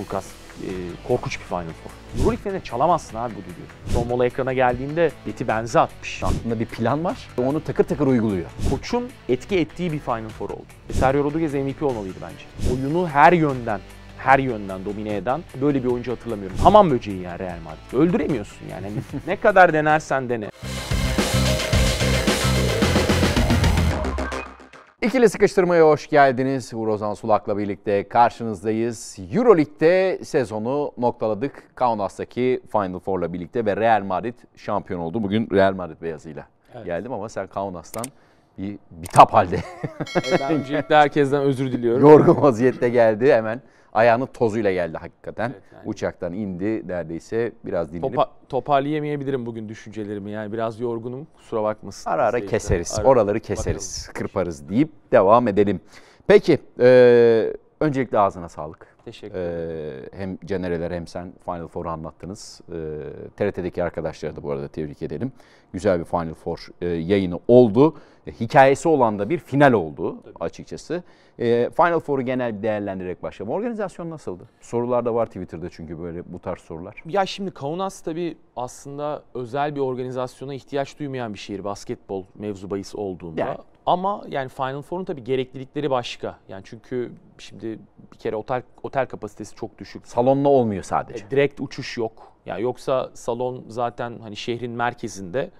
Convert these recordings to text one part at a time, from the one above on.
Fulkas e, korkunç bir Final Four. Euroleague finaline çalamazsın abi bu düdüğü. Son mola ekrana geldiğinde Beti benzi atmış. Aklında bir plan var ve onu takır takır uyguluyor. Koçun etki ettiği bir Final Four oldu. E, Sergio Rodriguez MVP olmalıydı bence. Oyunu her yönden her yönden domine eden böyle bir oyuncu hatırlamıyorum. Hamam böceği yani Real Madrid. Öldüremiyorsun yani. Hani ne kadar denersen dene. İkili sıkıştırmaya hoş geldiniz. Uğur Ozan Sulak'la birlikte karşınızdayız. Euroleague'de sezonu noktaladık. Kaunas'taki Final Four'la birlikte ve Real Madrid şampiyon oldu. Bugün Real Madrid beyazıyla evet. geldim ama sen Kaunas'tan bir bitap halde. ben öncelikle herkesten özür diliyorum. Yorgun vaziyette geldi hemen ayağının tozuyla geldi hakikaten. Evet, yani. Uçaktan indi neredeyse biraz dinlenip. Topa, toparlayamayabilirim bugün düşüncelerimi yani biraz yorgunum kusura bakmasın. Ara ara keseriz ara, oraları keseriz bakalım. kırparız deyip devam edelim. Peki e, öncelikle ağzına sağlık. Teşekkür ee, ederim. Ee, hem Cenereler hem sen Final Four'u anlattınız. Ee, TRT'deki arkadaşlara da bu arada tebrik edelim. Güzel bir Final Four e, yayını oldu. E, hikayesi olan da bir final oldu Tabii. açıkçası. E, Final Four'u genel bir değerlendirerek başlayalım. Organizasyon nasıldı? Sorular da var Twitter'da çünkü böyle bu tarz sorular. Ya şimdi Kaunas tabii aslında özel bir organizasyona ihtiyaç duymayan bir şehir basketbol mevzu bahis olduğunda. Yani, ama yani Final Four'un tabii gereklilikleri başka. Yani çünkü şimdi bir kere otel otel kapasitesi çok düşük. Salonla olmuyor sadece. E, direkt uçuş yok. Yani yoksa salon zaten hani şehrin merkezinde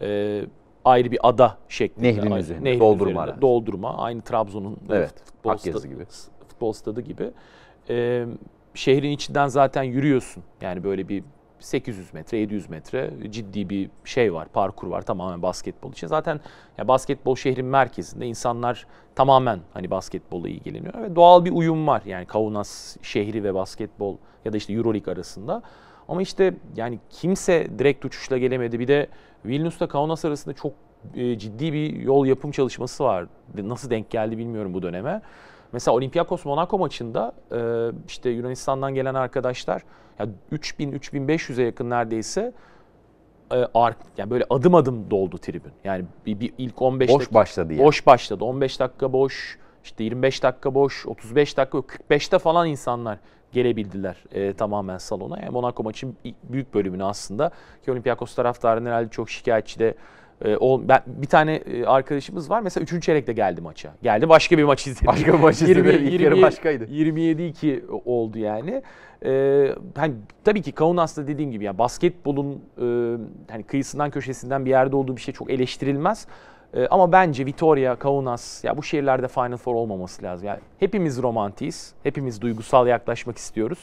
e, ayrı bir ada şeklinde. Nehrin yani, üzerinde nehrin doldurma. Üzerinde, doldurma aynı Trabzon'un evet, futbol Akyazı stadı gibi. Futbol stadı gibi. E, şehrin içinden zaten yürüyorsun. Yani böyle bir 800 metre, 700 metre ciddi bir şey var, parkur var tamamen basketbol için. Zaten ya basketbol şehrin merkezinde insanlar tamamen hani basketbola ilgileniyor ve doğal bir uyum var. Yani Kaunas şehri ve basketbol ya da işte EuroLeague arasında. Ama işte yani kimse direkt uçuşla gelemedi. Bir de Vilnius'ta Kaunas arasında çok e, ciddi bir yol yapım çalışması var. Nasıl denk geldi bilmiyorum bu döneme. Mesela Olympiakos Monaco maçında e, işte Yunanistan'dan gelen arkadaşlar ya 3000 3500'e yakın neredeyse e, ark yani böyle adım adım doldu tribün. Yani bir, bir ilk 15 boş dakika, başladı yani. Boş başladı. 15 dakika boş, işte 25 dakika boş, 35 dakika 45'te falan insanlar gelebildiler e, tamamen salona. Yani Monaco maçın büyük bölümünü aslında ki Olympiakos taraftarının herhalde çok şikayetçi de ee, ben, bir tane e, arkadaşımız var mesela 3. çeyrekte geldi maça. Geldi başka bir maç izledi. Başka bir maç izledi. 20, başkaydı. 27-2 oldu yani. Ee, hani, tabii ki Kaunas'ta dediğim gibi yani basketbolun e, hani kıyısından köşesinden bir yerde olduğu bir şey çok eleştirilmez. Ee, ama bence Vitoria, Kaunas ya bu şehirlerde Final Four olmaması lazım. Yani hepimiz romantiyiz. Hepimiz duygusal yaklaşmak istiyoruz.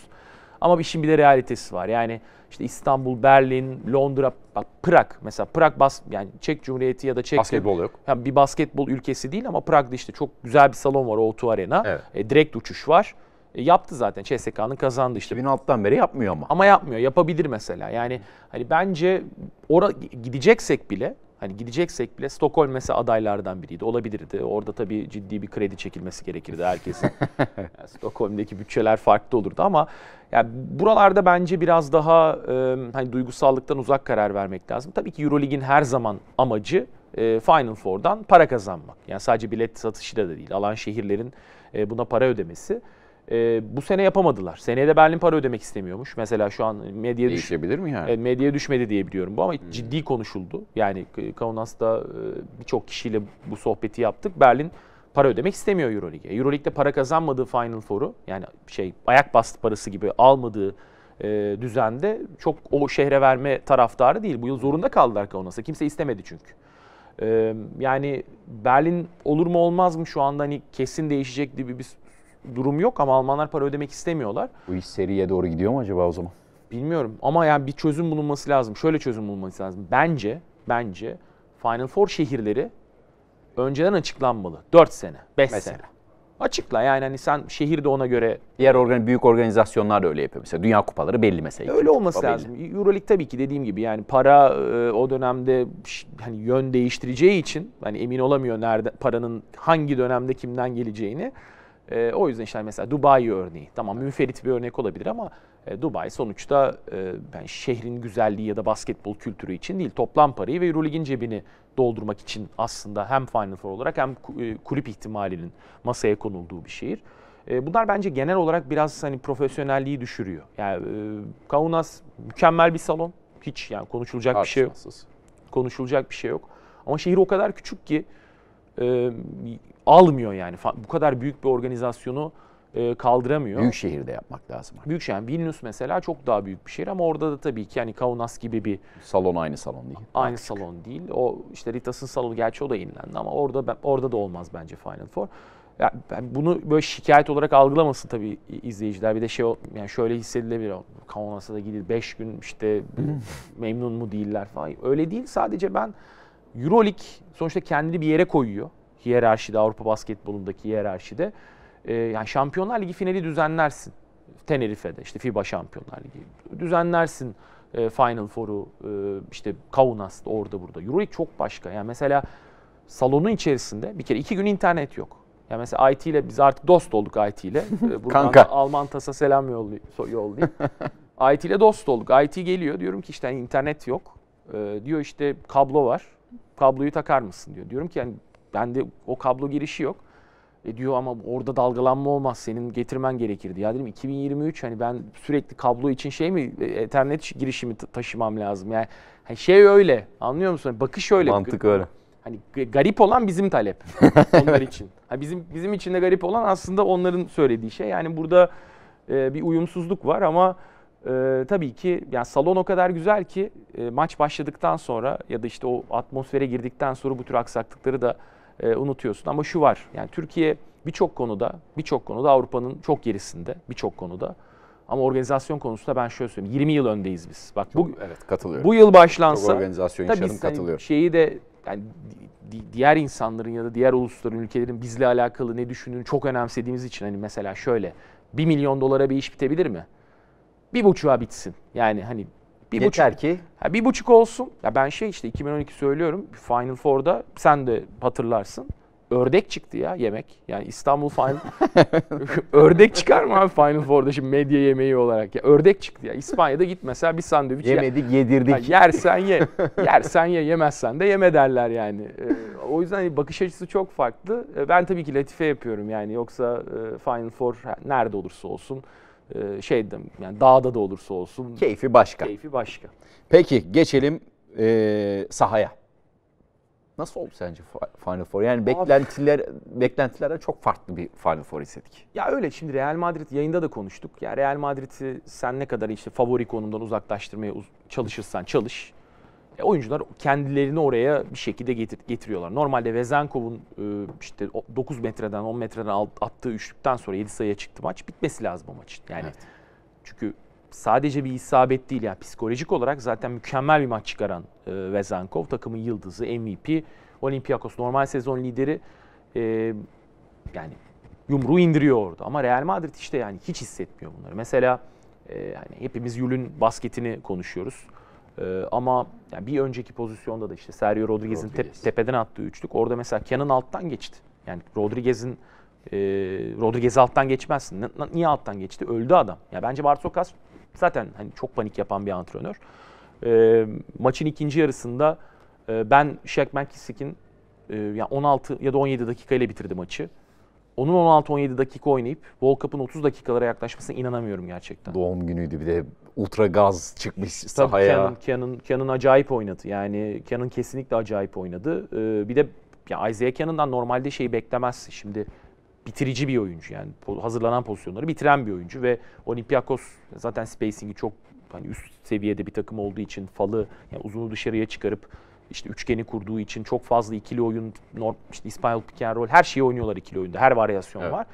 Ama işin bir de realitesi var. Yani işte İstanbul, Berlin, Londra, bak Prag mesela Prag bas yani Çek Cumhuriyeti ya da Çek basketbol yok. Yani bir basketbol ülkesi değil ama Prag'da işte çok güzel bir salon var O2 Arena. Evet. E, direkt uçuş var. E, yaptı zaten CSK'nın kazandı işte. 2006'dan beri yapmıyor ama. Ama yapmıyor. Yapabilir mesela. Yani hani bence ora gideceksek bile Hani gideceksek bile Stockholm mesela adaylardan biriydi. Olabilirdi. Orada tabii ciddi bir kredi çekilmesi gerekirdi herkesin. yani Stockholm'deki bütçeler farklı olurdu ama yani buralarda bence biraz daha e, hani duygusallıktan uzak karar vermek lazım. Tabii ki EuroLeague'in her zaman amacı e, Final Four'dan para kazanmak. Yani sadece bilet satışı da değil. Alan şehirlerin e, buna para ödemesi. E, bu sene yapamadılar. Seneye de Berlin para ödemek istemiyormuş. Mesela şu an medyaya düşebilir mi yani? Evet, medyaya düşmedi diye biliyorum bu ama hmm. ciddi konuşuldu. Yani Kaunas'ta e, birçok kişiyle bu sohbeti yaptık. Berlin para ödemek istemiyor EuroLeague'e. EuroLeague'de para kazanmadığı Final Four'u yani şey ayak bastı parası gibi almadığı e, düzende çok o şehre verme taraftarı değil. Bu yıl zorunda kaldılar Kaunas'a. Kimse istemedi çünkü. E, yani Berlin olur mu olmaz mı şu anda hani kesin değişecek gibi bir durum yok ama Almanlar para ödemek istemiyorlar. Bu iş seriye doğru gidiyor mu acaba o zaman? Bilmiyorum ama yani bir çözüm bulunması lazım. Şöyle çözüm bulunması lazım. Bence bence Final Four şehirleri önceden açıklanmalı. 4 sene, 5 sene. Açıkla yani hani sen şehirde ona göre... Diğer organ büyük organizasyonlar da öyle yapıyor mesela. Dünya kupaları belli mesela. Öyle olması Kupa lazım. Belli. Euroleague tabii ki dediğim gibi yani para e, o dönemde hani yön değiştireceği için hani emin olamıyor nerede paranın hangi dönemde kimden geleceğini. E, o yüzden işte hani mesela Dubai örneği tamam müferit bir örnek olabilir ama e, Dubai sonuçta e, yani şehrin güzelliği ya da basketbol kültürü için değil toplam parayı ve Euroleague'in cebini doldurmak için aslında hem Final Four olarak hem e, kulüp ihtimalinin masaya konulduğu bir şehir. E, bunlar bence genel olarak biraz hani profesyonelliği düşürüyor. Yani e, Kaunas mükemmel bir salon. Hiç yani konuşulacak Artık bir şey yok. Konuşulacak bir şey yok. Ama şehir o kadar küçük ki e, almıyor yani. Bu kadar büyük bir organizasyonu e, kaldıramıyor. Büyük şehirde yapmak lazım. Büyük şehir. Vilnius mesela çok daha büyük bir şehir ama orada da tabii ki yani Kaunas gibi bir salon aynı salon değil. Aynı Artık. salon değil. O işte Ritas'ın salonu gerçi o da yenilendi ama orada orada da olmaz bence Final Four. Ya yani bunu böyle şikayet olarak algılamasın tabii izleyiciler. Bir de şey yani şöyle hissedilebilir. Kaunas'a da gidip 5 gün işte memnun mu değiller falan. Öyle değil. Sadece ben EuroLeague sonuçta kendini bir yere koyuyor. Hiyerarşide, Avrupa basketbolundaki hiyerarşide. E, yani Şampiyonlar Ligi finali düzenlersin. Tenerife'de işte FIBA Şampiyonlar Ligi. Düzenlersin e, Final Four'u e, işte Kaunas'ta orada burada. Euroleague çok başka. Yani mesela salonun içerisinde bir kere iki gün internet yok. Ya mesela IT ile biz artık dost olduk IT ile. E, buradan Kanka. Alman tasa selam yollayayım. IT ile dost olduk. IT geliyor diyorum ki işte hani internet yok. Ee, diyor işte kablo var kabloyu takar mısın diyor. Diyorum ki yani bende o kablo girişi yok. E diyor ama orada dalgalanma olmaz senin getirmen gerekirdi. Ya dedim 2023 hani ben sürekli kablo için şey mi e, ethernet girişimi taşımam lazım. Yani hani şey öyle anlıyor musun? Hani bakış öyle. Mantık öyle. Hani garip olan bizim talep onlar için. Yani bizim bizim için de garip olan aslında onların söylediği şey. Yani burada e, bir uyumsuzluk var ama e, tabii ki yani salon o kadar güzel ki e, maç başladıktan sonra ya da işte o atmosfere girdikten sonra bu tür aksaklıkları da e, unutuyorsun. Ama şu var yani Türkiye birçok konuda birçok konuda Avrupa'nın çok gerisinde birçok konuda. Ama organizasyon konusunda ben şöyle söyleyeyim. 20 yıl öndeyiz biz. Bak çok, bu evet katılıyorum. Bu yıl başlansa çok organizasyon yaşadım katılıyorum. Şeyi de yani diğer insanların ya da diğer ulusların, ülkelerin bizle alakalı ne düşündüğünü çok önemsediğimiz için hani mesela şöyle 1 milyon dolara bir iş bitebilir mi? bir buçuğa bitsin. Yani hani bir Yeter buçuk, ki. Ha, bir buçuk olsun. Ya ben şey işte 2012 söylüyorum Final Four'da sen de hatırlarsın. Ördek çıktı ya yemek. Yani İstanbul Final... ördek çıkar mı abi Final Four'da şimdi medya yemeği olarak? Ya ördek çıktı ya. İspanya'da git mesela bir sandviç Yemedik ya. yedirdik. Ya yersen ye. yersen ye yemezsen de yeme derler yani. Ee, o yüzden hani bakış açısı çok farklı. Ee, ben tabii ki latife yapıyorum yani. Yoksa e, Final Four nerede olursa olsun ee, şey dedim yani dağda da olursa olsun. Keyfi başka. Keyfi başka. Peki geçelim e, sahaya. Nasıl oldu sence Final Four? Yani beklentiler beklentilerden çok farklı bir Final Four izledik. Ya öyle şimdi Real Madrid yayında da konuştuk. Ya Real Madrid'i sen ne kadar işte favori konumdan uzaklaştırmaya çalışırsan çalış e, oyuncular kendilerini oraya bir şekilde getir, getiriyorlar. Normalde Vezenkov'un e, işte 9 metreden 10 metreden attığı üçlükten sonra 7 sayıya çıktı maç. Bitmesi lazım o maçın. Yani evet. çünkü sadece bir isabet değil yani psikolojik olarak zaten mükemmel bir maç çıkaran e, Vezenkov takımın yıldızı, MVP, Olympiakos normal sezon lideri e, yani yumruğu indiriyor orada. Ama Real Madrid işte yani hiç hissetmiyor bunları. Mesela e, hani hepimiz Yul'ün basketini konuşuyoruz. Ee, ama yani bir önceki pozisyonda da işte Sergio Rodriguez'in Rodriguez. te- tepeden attığı üçlük orada mesela Kenan alttan geçti. Yani Rodriguez'in e, Rodriguez'i alttan geçmezsin. N- niye alttan geçti? Öldü adam. Ya yani bence Barsokas zaten hani çok panik yapan bir antrenör. E, maçın ikinci yarısında e, ben Shaq McKissick'in e, yani 16 ya da 17 dakikayla bitirdi maçı onun 16-17 dakika oynayıp World Cup'ın 30 dakikalara yaklaşmasına inanamıyorum gerçekten. Doğum günüydü bir de ultra gaz çıkmış sahaya. Tabii Canon, Canon, Canon acayip oynadı. Yani Canon kesinlikle acayip oynadı. Ee, bir de ya Isaiah Cannon'dan normalde şeyi beklemezsin. Şimdi bitirici bir oyuncu yani hazırlanan pozisyonları bitiren bir oyuncu ve Olympiakos zaten spacing'i çok hani üst seviyede bir takım olduğu için falı yani uzunu dışarıya çıkarıp işte üçgeni kurduğu için çok fazla ikili oyun, işte İspanyol piken rol her şeyi oynuyorlar ikili oyunda. Her varyasyon evet. var.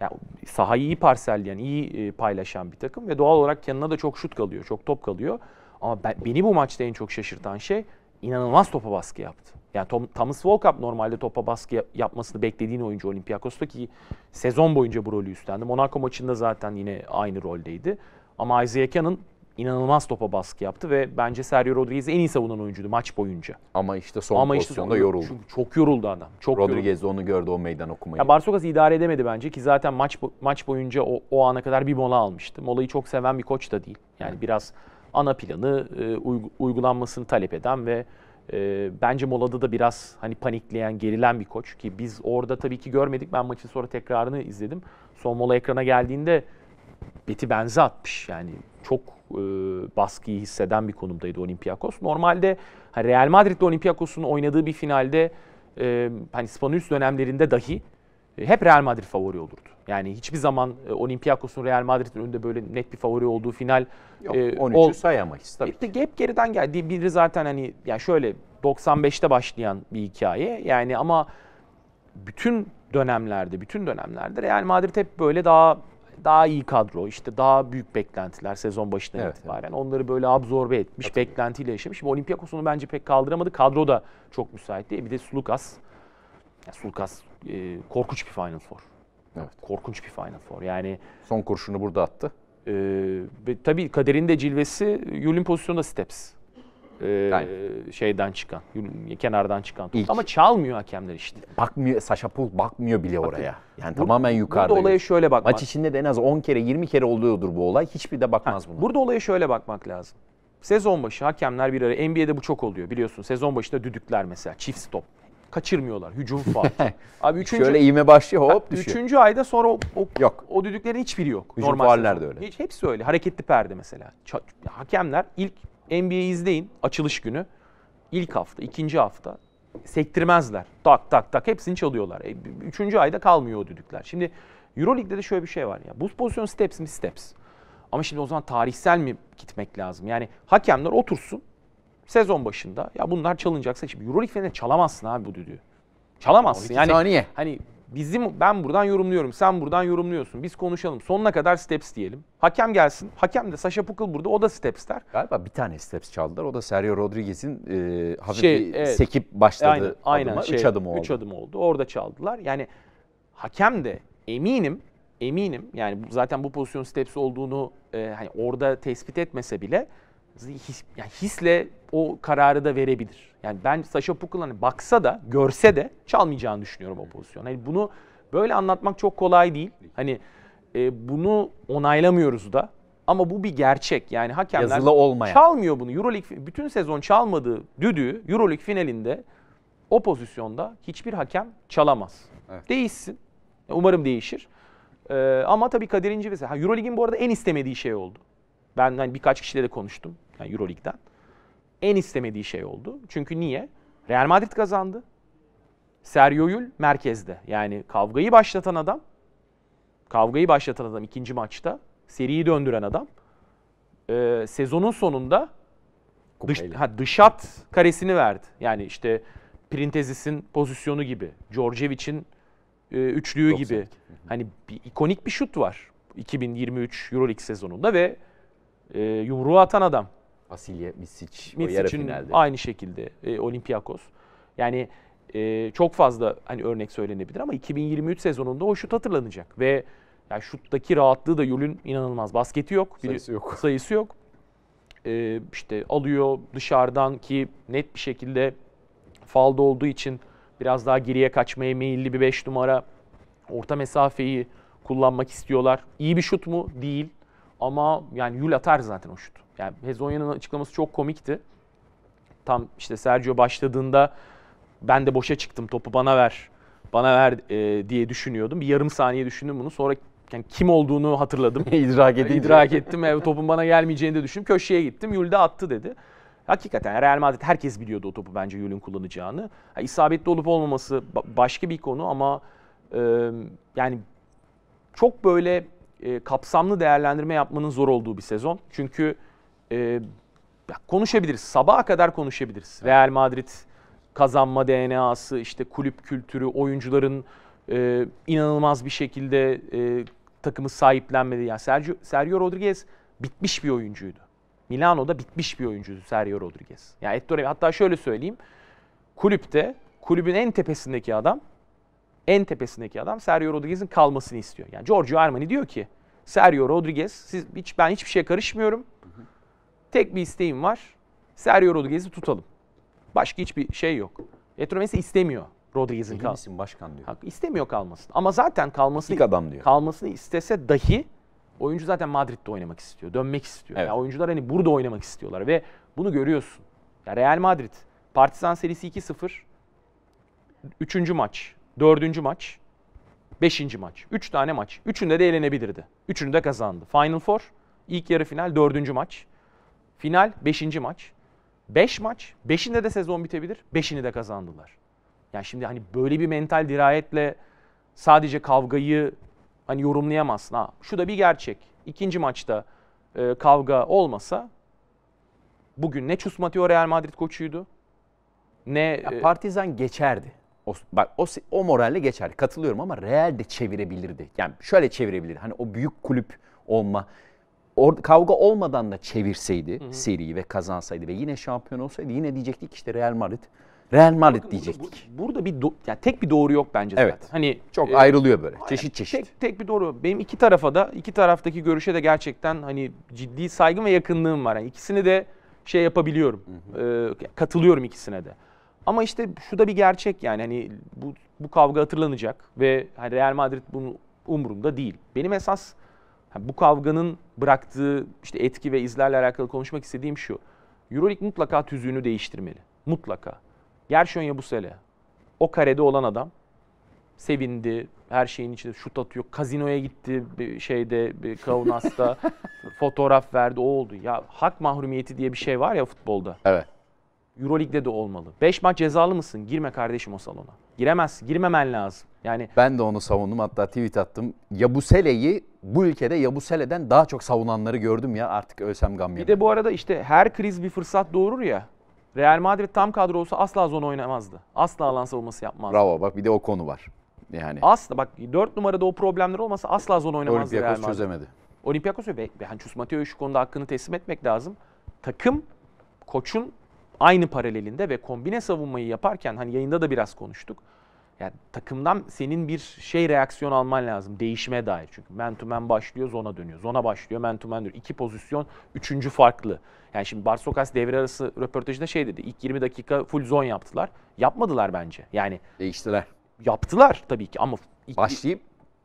Yani sahayı iyi parselleyen, iyi e, paylaşan bir takım ve doğal olarak yanına da çok şut kalıyor, çok top kalıyor. Ama ben, beni bu maçta en çok şaşırtan şey inanılmaz topa baskı yaptı. Yani Tom, Thomas Volkap normalde topa baskı yapmasını beklediğin oyuncu Olympiakos'ta ki sezon boyunca bu rolü üstlendi. Monaco maçında zaten yine aynı roldeydi. Ama Isaiah Cannon inanılmaz topa baskı yaptı ve bence Sergio Rodriguez en iyi savunan oyuncuydu maç boyunca. Ama işte son Ama pozisyonda işte, yoruldu. Çünkü çok yoruldu adam. Çok Rodriguez yoruldu. onu gördü o meydan okumayı. Ya Barsokas idare edemedi bence ki zaten maç maç boyunca o, o ana kadar bir mola almıştı. Molayı çok seven bir koç da değil. Yani Hı. biraz ana planı e, uygulanmasını talep eden ve e, bence molada da biraz hani panikleyen, gerilen bir koç ki biz orada tabii ki görmedik. Ben maçın sonra tekrarını izledim. Son mola ekrana geldiğinde beti benze atmış. Yani çok e, baskıyı hisseden bir konumdaydı Olympiakos. Normalde hani Real Madrid'de Olympiakos'un oynadığı bir finalde e, hani Spanulis dönemlerinde dahi e, hep Real Madrid favori olurdu. Yani hiçbir zaman e, Olympiakos'un Real Madrid'in önünde böyle net bir favori olduğu final Yok, e, 13'ü ol... sayamayız tabii. Hep, hep geriden geldi. Biri zaten hani yani şöyle 95'te başlayan bir hikaye. Yani ama bütün dönemlerde, bütün dönemlerde Real Madrid hep böyle daha daha iyi kadro, işte daha büyük beklentiler sezon başından evet, itibaren. Evet. Onları böyle absorbe etmiş, evet. beklentiyle yaşamış. Şimdi Olympiakos bence pek kaldıramadı. Kadro da çok müsait değil. Bir de Sulukas. Yani Sulukas e, korkunç bir Final Four. Evet. Korkunç bir Final Four. Yani son kurşunu burada attı. E, tabii kaderin de cilvesi Yul'ün pozisyonda Steps e, şeyden çıkan, kenardan çıkan top. İlk. Ama çalmıyor hakemler işte. Bakmıyor, Saşa Pul bakmıyor bile oraya. Yani bur- tamamen yukarıda. Burada olaya şöyle bakmak. Maç içinde de en az 10 kere, 20 kere oluyordur bu olay. Hiçbir de bakmaz ha, buna. Burada olaya şöyle bakmak lazım. Sezon başı hakemler bir ara, NBA'de bu çok oluyor biliyorsun. Sezon başında düdükler mesela, çift stop. Kaçırmıyorlar, hücum faal. Abi üçüncü, şöyle iğme başlıyor hop düşüyor. Üçüncü ayda sonra o, o, yok. o düdüklerin hiçbiri yok. Hücum faaller de öyle. Hiç, hepsi öyle. Hareketli perde mesela. Ç- hakemler ilk NBA'yi izleyin açılış günü. İlk hafta, ikinci hafta sektirmezler. Tak tak tak hepsini çalıyorlar. E, üçüncü ayda kalmıyor o düdükler. Şimdi Euroleague'de de şöyle bir şey var ya. Bu pozisyon steps mi steps. Ama şimdi o zaman tarihsel mi gitmek lazım? Yani hakemler otursun sezon başında. Ya bunlar çalınacaksa şimdi Euroleague finaline çalamazsın abi bu düdüğü. Çalamazsın. Yani saniye. hani Bizim ben buradan yorumluyorum, sen buradan yorumluyorsun. Biz konuşalım. Sonuna kadar steps diyelim. Hakem gelsin. Hakem de Sasha Pukul burada o da steps der. Galiba bir tane steps çaldılar. O da Sergio Rodriguez'in e, hafif şey, bir evet. sekip başladı aynen, Aynen, üç şey, adım oldu. Üç adım oldu. Orada çaldılar. Yani hakem de eminim eminim yani zaten bu pozisyon steps olduğunu e, hani orada tespit etmese bile his, yani hisle o kararı da verebilir. Yani ben Sasha Pukula'nı hani baksa da, görse de çalmayacağını düşünüyorum o pozisyon. Hani bunu böyle anlatmak çok kolay değil. Hani e, bunu onaylamıyoruz da. Ama bu bir gerçek. Yani hakemler Yazılı olmayan. çalmıyor bunu. Euroleague bütün sezon çalmadığı düdüğü Euroleague finalinde o pozisyonda hiçbir hakem çalamaz. Evet. Değişsin. Umarım değişir. Ee, ama tabii Kadir vesaire. mesela. Euroleague'in bu arada en istemediği şey oldu. Ben hani birkaç kişiyle de konuştum yani Euroleague'den en istemediği şey oldu. Çünkü niye? Real Madrid kazandı. Sergio Yul merkezde. Yani kavgayı başlatan adam, kavgayı başlatan adam ikinci maçta, seriyi döndüren adam. E, sezonun sonunda dış, ha, dışat karesini verdi. Yani işte Printezis'in pozisyonu gibi, Djordjevic'in e, üçlüğü 92. gibi. Hani bir, ikonik bir şut var 2023 EuroLeague sezonunda ve e, yumruğu atan adam Asilya, Misic, o yarı finalde. aynı şekilde e, Olympiakos. Yani e, çok fazla hani örnek söylenebilir ama 2023 sezonunda o şut hatırlanacak ve yani şuttaki rahatlığı da Yul'ün inanılmaz. Basketi yok. Sayısı yok. Sayısı yok. E, işte alıyor dışarıdan ki net bir şekilde falda olduğu için biraz daha geriye kaçmaya meyilli bir 5 numara. Orta mesafeyi kullanmak istiyorlar. İyi bir şut mu? Değil. Ama yani Yul atar zaten o şutu. Yani Hezonya'nın açıklaması çok komikti. Tam işte Sergio başladığında ben de boşa çıktım topu bana ver. Bana ver e, diye düşünüyordum. Bir yarım saniye düşündüm bunu. Sonra yani kim olduğunu hatırladım. idrak İdrak ettim. Evet, topun bana gelmeyeceğini de düşündüm. Köşeye gittim. Yul de attı dedi. Hakikaten Real Madrid herkes biliyordu o topu bence Yul'ün kullanacağını. Ha, isabetli olup olmaması başka bir konu ama e, yani çok böyle e, kapsamlı değerlendirme yapmanın zor olduğu bir sezon. Çünkü e, konuşabiliriz. Sabaha kadar konuşabiliriz. Real Madrid kazanma DNA'sı, işte kulüp kültürü, oyuncuların e, inanılmaz bir şekilde e, takımı sahiplenmedi. Yani Sergio, Sergio Rodriguez bitmiş bir oyuncuydu. Milano'da bitmiş bir oyuncuydu Sergio Rodriguez. Yani Ettore hatta şöyle söyleyeyim. Kulüpte kulübün en tepesindeki adam en tepesindeki adam Sergio Rodriguez'in kalmasını istiyor. Yani Giorgio Armani diyor ki Sergio Rodriguez siz hiç ben hiçbir şeye karışmıyorum. Tek bir isteğim var. Sergio Rodriguez'i tutalım. Başka hiçbir şey yok. Etro Messi istemiyor Rodriguez'in kal. başkan diyor. Hak, istemiyor kalmasını. Ama zaten kalmasını İlk adam diyor. kalmasını istese dahi oyuncu zaten Madrid'de oynamak istiyor. Dönmek istiyor. Evet. Yani oyuncular hani burada oynamak istiyorlar ve bunu görüyorsun. Ya Real Madrid Partizan serisi 2-0. Üçüncü maç. Dördüncü maç, beşinci maç. Üç tane maç. Üçünde de elenebilirdi. Üçünü de kazandı. Final Four, ilk yarı final dördüncü maç. Final beşinci maç. Beş maç. Beşinde de sezon bitebilir. Beşini de kazandılar. Yani şimdi hani böyle bir mental dirayetle sadece kavgayı hani yorumlayamazsın. Ha, şu da bir gerçek. İkinci maçta e, kavga olmasa bugün ne Chus Real Madrid koçuydu ne... Ya, e, partizan geçerdi. O, bak o, o moralle geçer. Katılıyorum ama Real de çevirebilirdi. Yani şöyle çevirebilirdi. Hani o büyük kulüp olma or, kavga olmadan da çevirseydi hı hı. seriyi ve kazansaydı ve yine şampiyon olsaydı yine diyecektik işte Real Madrid Real Madrid Bakın diyecektik. Burada, burada bir do, yani tek bir doğru yok bence zaten. Evet. Hani çok e, ayrılıyor böyle. Çeşit çeşit. Tek, tek bir doğru. Benim iki tarafa da iki taraftaki görüşe de gerçekten hani ciddi saygım ve yakınlığım var. Yani ikisini de şey yapabiliyorum. Hı hı. E, katılıyorum ikisine de. Ama işte şu da bir gerçek yani hani bu, bu kavga hatırlanacak ve hani Real Madrid bunun umurumda değil. Benim esas bu kavganın bıraktığı işte etki ve izlerle alakalı konuşmak istediğim şu. Euroleague mutlaka tüzüğünü değiştirmeli. Mutlaka. Gershon Yabusele o karede olan adam sevindi. Her şeyin içinde şut atıyor. Kazinoya gitti bir şeyde bir Kaunas'ta fotoğraf verdi. O oldu. Ya hak mahrumiyeti diye bir şey var ya futbolda. Evet. Euroleague'de de olmalı. 5 maç cezalı mısın? Girme kardeşim o salona. Giremez, girmemen lazım. Yani ben de onu savundum hatta tweet attım. Yabusele'yi bu ülkede ya Yabusele'den daha çok savunanları gördüm ya artık ölsem gam Bir de bu arada işte her kriz bir fırsat doğurur ya. Real Madrid tam kadro olsa asla zona oynamazdı. Asla alan savunması yapmazdı. Bravo bak bir de o konu var. Yani Asla bak 4 numarada o problemler olmasa asla zona oynamazdı Real Madrid. Olympiakos çözemedi. Olympiakos'u ve Hancus Mateo'ya şu konuda hakkını teslim etmek lazım. Takım koçun aynı paralelinde ve kombine savunmayı yaparken hani yayında da biraz konuştuk. Yani takımdan senin bir şey reaksiyon alman lazım. Değişime dair. Çünkü men to men başlıyor zona dönüyor. Zona başlıyor men to men dönüyor. İki pozisyon, üçüncü farklı. Yani şimdi Barsokas devre arası röportajında şey dedi. İlk 20 dakika full zon yaptılar. Yapmadılar bence. Yani değiştiler. Yaptılar tabii ki ama ilk, başlayıp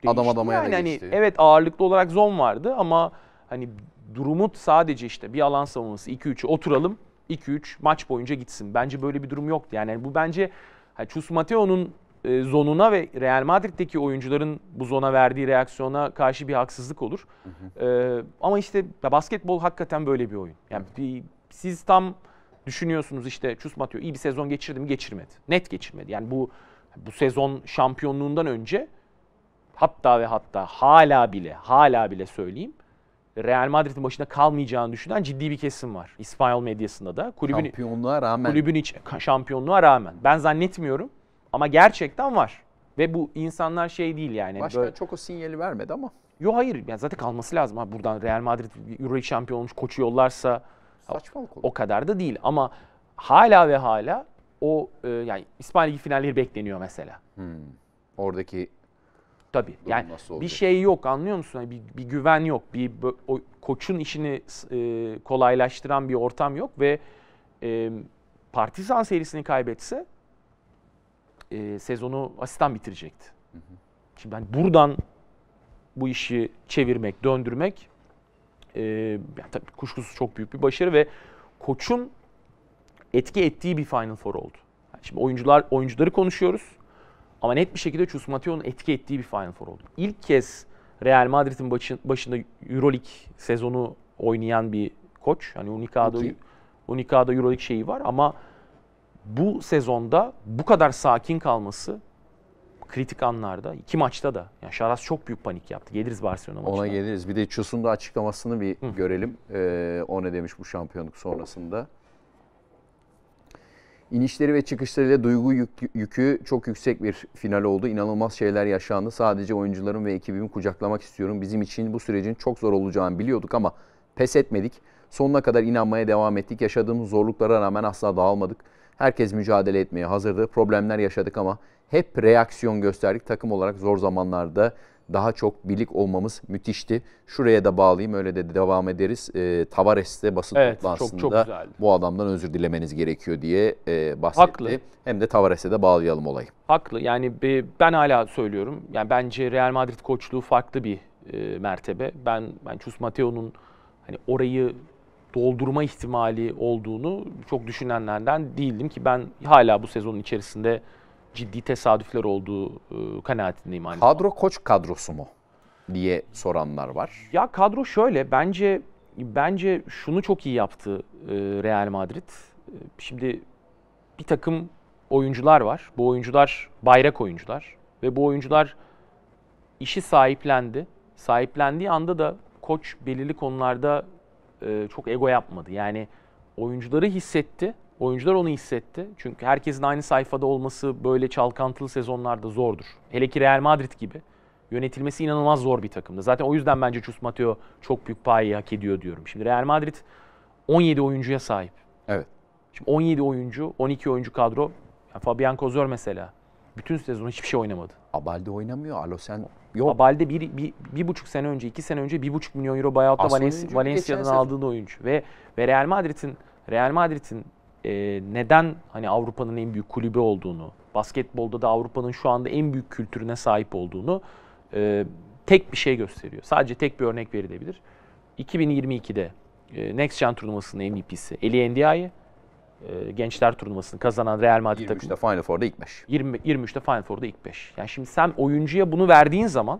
adam adamaya yani hani, evet ağırlıklı olarak zon vardı ama hani durumut sadece işte bir alan savunması 2 3 oturalım 2-3 maç boyunca gitsin. Bence böyle bir durum yoktu. Yani bu bence yani Chus Mateo'nun e, zonuna ve Real Madrid'deki oyuncuların bu zona verdiği reaksiyona karşı bir haksızlık olur. Hı hı. E, ama işte ya basketbol hakikaten böyle bir oyun. Yani bir, siz tam düşünüyorsunuz işte Chus Mateo iyi bir sezon geçirdi mi? Geçirmedi. Net geçirmedi. Yani bu bu sezon şampiyonluğundan önce hatta ve hatta hala bile hala bile söyleyeyim Real Madrid'in başında kalmayacağını düşünen ciddi bir kesim var. İspanyol medyasında da. Kulübün, şampiyonluğa rağmen. Kulübün iç, şampiyonluğa rağmen. Ben zannetmiyorum ama gerçekten var. Ve bu insanlar şey değil yani. Hani Başka böyle... çok o sinyali vermedi ama. Yo hayır yani zaten kalması lazım. Ha, buradan Real Madrid Euro şampiyon olmuş koçu yollarsa Saçmalık olur. o kadar da değil. Ama hala ve hala o e, yani İspanya Ligi finalleri bekleniyor mesela. Hmm. Oradaki Tabii. Durum yani nasıl bir şey yok anlıyor musun? Hani bir, bir güven yok. Bir o, koçun işini e, kolaylaştıran bir ortam yok ve e, Partizan serisini kaybetse e, sezonu asistan bitirecekti. Hı hı. Şimdi ben buradan bu işi çevirmek, döndürmek e, yani tabii kuşkusuz çok büyük bir başarı ve koçun etki ettiği bir Final Four oldu. Yani şimdi oyuncular oyuncuları konuşuyoruz. Ama net bir şekilde Chus Mateo'nun etki ettiği bir Final Four oldu. İlk kez Real Madrid'in başında Euroleague sezonu oynayan bir koç. Hani Unicado'da Unicado'da Euroleague şeyi var ama bu sezonda bu kadar sakin kalması kritik anlarda iki maçta da yani Şaras çok büyük panik yaptı. Geliriz Barcelona maçına. Ona geliriz. Bir de Chus'un da açıklamasını bir Hı. görelim. Ee, o ne demiş bu şampiyonluk sonrasında? İnişleri ve çıkışlarıyla duygu yükü çok yüksek bir final oldu. İnanılmaz şeyler yaşandı. Sadece oyuncularım ve ekibimi kucaklamak istiyorum. Bizim için bu sürecin çok zor olacağını biliyorduk ama pes etmedik. Sonuna kadar inanmaya devam ettik. Yaşadığımız zorluklara rağmen asla dağılmadık. Herkes mücadele etmeye hazırdı. Problemler yaşadık ama hep reaksiyon gösterdik. Takım olarak zor zamanlarda daha çok birlik olmamız müthişti. Şuraya da bağlayayım öyle de devam ederiz. E, Tavares'te basın evet, toplantısında çok, çok bu adamdan özür dilemeniz gerekiyor diye e, bahsetti. Haklı. Hem de Tavares'e de bağlayalım olayı. Haklı yani ben hala söylüyorum. Yani bence Real Madrid koçluğu farklı bir e, mertebe. Ben ben Chus Mateo'nun hani orayı doldurma ihtimali olduğunu çok düşünenlerden değildim ki ben hala bu sezonun içerisinde ciddi tesadüfler olduğu e, kanaatindeyim. Aynı kadro zaman. koç kadrosu mu diye soranlar var. Ya kadro şöyle bence bence şunu çok iyi yaptı e, Real Madrid. E, şimdi bir takım oyuncular var. Bu oyuncular bayrak oyuncular ve bu oyuncular işi sahiplendi. Sahiplendiği anda da koç belirli konularda e, çok ego yapmadı. Yani oyuncuları hissetti Oyuncular onu hissetti. Çünkü herkesin aynı sayfada olması böyle çalkantılı sezonlarda zordur. Hele ki Real Madrid gibi. Yönetilmesi inanılmaz zor bir takımdı. Zaten o yüzden bence Cus Mateo çok büyük payı hak ediyor diyorum. Şimdi Real Madrid 17 oyuncuya sahip. Evet. Şimdi 17 oyuncu, 12 oyuncu kadro. Yani Fabian Kozör mesela bütün sezon hiçbir şey oynamadı. Abalde oynamıyor. Alo sen yok. Abalde bir, bir, bir buçuk sene önce, iki sene önce bir buçuk milyon euro buyoutla Valencia, Valencia'dan aldığı oyuncu. Ve, ve Real Madrid'in Real Madrid'in e, neden hani Avrupa'nın en büyük kulübü olduğunu, basketbolda da Avrupa'nın şu anda en büyük kültürüne sahip olduğunu e, tek bir şey gösteriyor. Sadece tek bir örnek verilebilir. 2022'de e, Next Gen turnuvasının MVP'si Eli Ndiaye, e, Gençler turnuvasını kazanan Real Madrid takımı. 23'te Final Four'da ilk 5. 20, 23'te Final Four'da ilk 5. Yani şimdi sen oyuncuya bunu verdiğin zaman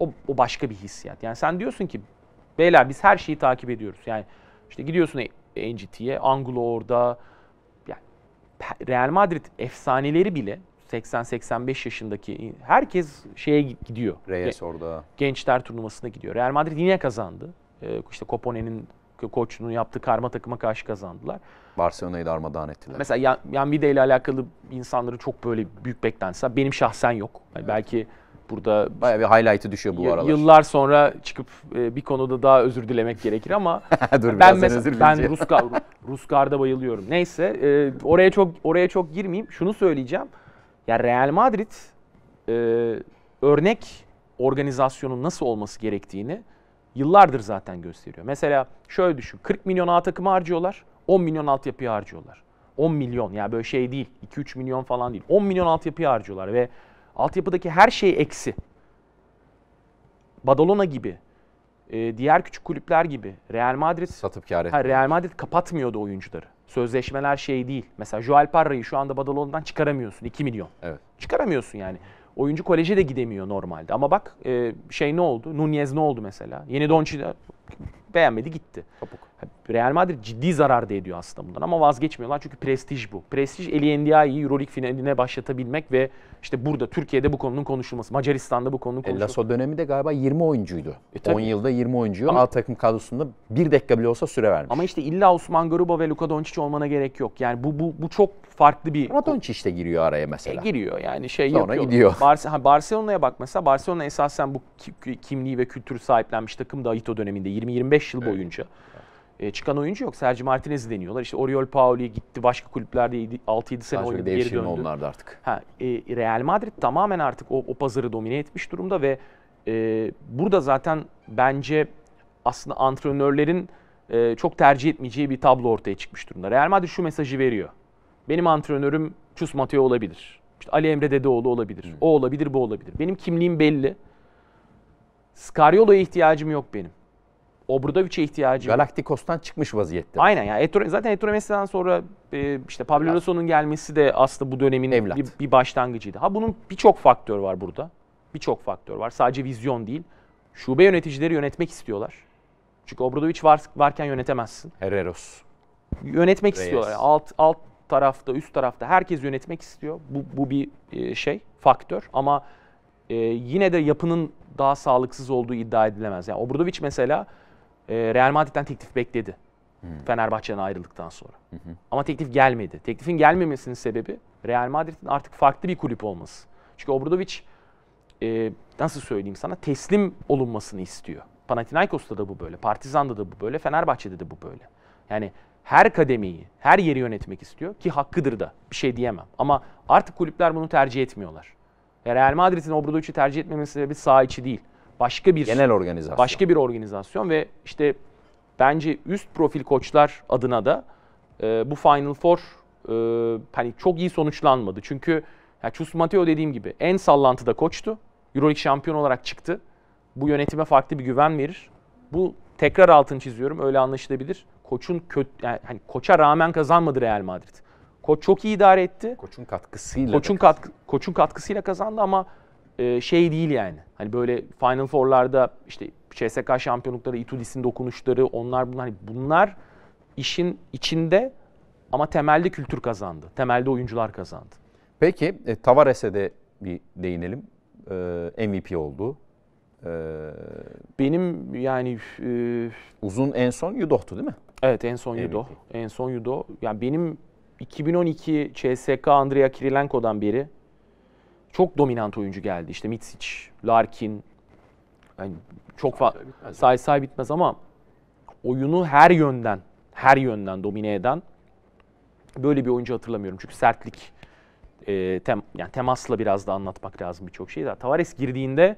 o, o başka bir hissiyat. Yani sen diyorsun ki beyler biz her şeyi takip ediyoruz. Yani işte gidiyorsun NGT'ye, Angulo orada, Real Madrid efsaneleri bile 80-85 yaşındaki herkes şeye gidiyor. Reyes orada. Gençler turnuvasına gidiyor. Real Madrid yine kazandı. İşte ee, işte Kopone'nin koçunun yaptığı karma takıma karşı kazandılar. Barcelona'yı da armadan ettiler. Mesela Yan, Yan ile alakalı insanları çok böyle büyük beklentisi benim şahsen yok. evet. Belki Burada Bayağı bir highlight'ı düşüyor bu y- aralar. Yıllar sonra çıkıp e, bir konuda daha özür dilemek gerekir ama Dur, ben mesela ben Rus Rus Ruskar'da bayılıyorum. Neyse e, oraya çok oraya çok girmeyeyim. Şunu söyleyeceğim. Ya Real Madrid e, örnek organizasyonun nasıl olması gerektiğini yıllardır zaten gösteriyor. Mesela şöyle düşün. 40 milyon A takımı harcıyorlar. 10 milyon altyapıya harcıyorlar. 10 milyon yani böyle şey değil. 2-3 milyon falan değil. 10 milyon altyapıya harcıyorlar ve Altyapıdaki her şey eksi. Badalona gibi, e, diğer küçük kulüpler gibi Real Madrid satıp kâr ha, Real Madrid kapatmıyordu oyuncuları. Sözleşmeler şey değil. Mesela Joel Parra'yı şu anda Badalona'dan çıkaramıyorsun 2 milyon. Evet. Çıkaramıyorsun yani. Oyuncu koleje de gidemiyor normalde. Ama bak e, şey ne oldu? Nunez ne oldu mesela? Yeni Doncic Beğenmedi gitti. Topuk. Real Madrid ciddi zarar da ediyor aslında bundan ama vazgeçmiyorlar çünkü prestij bu. Prestij Eli Ndiaye'yi Euroleague finaline başlatabilmek ve işte burada Türkiye'de bu konunun konuşulması, Macaristan'da bu konunun konuşulması. Lasso dönemi de galiba 20 oyuncuydu. E, 10 yılda 20 oyuncuyu ama, A takım kadrosunda bir dakika bile olsa süre vermiş. Ama işte illa Osman Garuba ve Luka Doncic olmana gerek yok. Yani bu bu bu çok farklı bir... Doncic de giriyor araya mesela. E, giriyor yani şey Sonra yapıyor. gidiyor. Bar- Barcelona'ya bak mesela. Barcelona esasen bu kimliği ve kültürü sahiplenmiş takım da Ito döneminde 20-25 5 yıl evet. boyunca. E, çıkan oyuncu yok. Sergi Martinez deniyorlar. İşte Oriol Pauli gitti başka kulüplerde 6-7 sene oynadı geri döndü. onlarda artık. Ha, e, Real Madrid tamamen artık o, o pazarı domine etmiş durumda ve e, burada zaten bence aslında antrenörlerin e, çok tercih etmeyeceği bir tablo ortaya çıkmış durumda. Real Madrid şu mesajı veriyor. Benim antrenörüm Çus Mateo olabilir. İşte Ali Emre Dedeoğlu olabilir. Hı. O olabilir, bu olabilir. Benim kimliğim belli. Scariola'ya ihtiyacım yok benim. Obradovic'e ihtiyacı Galaktikos'tan çıkmış vaziyette. Aynen ya. Yani zaten Ettore Messi'den sonra e, işte Pablo Lasso'nun gelmesi de aslında bu dönemin Evlat. bir, bir başlangıcıydı. Ha bunun birçok faktör var burada. Birçok faktör var. Sadece vizyon değil. Şube yöneticileri yönetmek istiyorlar. Çünkü Obradovic var, varken yönetemezsin. Herreros. Yönetmek Reyes. istiyorlar. Yani alt alt tarafta, üst tarafta herkes yönetmek istiyor. Bu bu bir e, şey, faktör ama e, yine de yapının daha sağlıksız olduğu iddia edilemez. Yani Obradovic mesela ee, Real Madrid'den teklif bekledi. Hmm. Fenerbahçe'den ayrıldıktan sonra. Hmm. Ama teklif gelmedi. Teklifin gelmemesinin sebebi Real Madrid'in artık farklı bir kulüp olması. Çünkü Obradovic e, nasıl söyleyeyim sana teslim olunmasını istiyor. Panathinaikos'ta da bu böyle, Partizan'da da bu böyle, Fenerbahçe'de de bu böyle. Yani her kademeyi, her yeri yönetmek istiyor ki hakkıdır da bir şey diyemem. Ama artık kulüpler bunu tercih etmiyorlar. E, Real Madrid'in Obradovic'i tercih etmemesi sebebi sağ içi değil başka bir genel organizasyon. Başka bir organizasyon ve işte bence üst profil koçlar adına da e, bu Final Four e, hani çok iyi sonuçlanmadı. Çünkü ya Chus Mateo dediğim gibi en sallantıda koçtu. Euroleague şampiyon olarak çıktı. Bu yönetime farklı bir güven verir. Bu tekrar altını çiziyorum öyle anlaşılabilir. Koçun kötü yani hani koça rağmen kazanmadı Real Madrid. Koç çok iyi idare etti. Koçun katkısıyla. Koçun katkı koçun katkısıyla kazandı ama e, şey değil yani. Hani böyle Final Four'larda işte CSK şampiyonlukları, Itudis'in dokunuşları, onlar bunlar. Hani bunlar işin içinde ama temelde kültür kazandı. Temelde oyuncular kazandı. Peki e, Tavares'e de bir değinelim. E, MVP oldu. E, Benim yani e, uzun en son Yudoh'tu değil mi? evet en son Yudo. En son Yudo. Yani benim 2012 CSK Andrea Kirilenko'dan beri çok dominant oyuncu geldi. İşte Mitsic, Larkin, yani çok say say bitmez, say bitmez ama oyunu her yönden, her yönden domine eden böyle bir oyuncu hatırlamıyorum. Çünkü sertlik, e, tem, yani temasla biraz da anlatmak lazım birçok şeyi. Tavares girdiğinde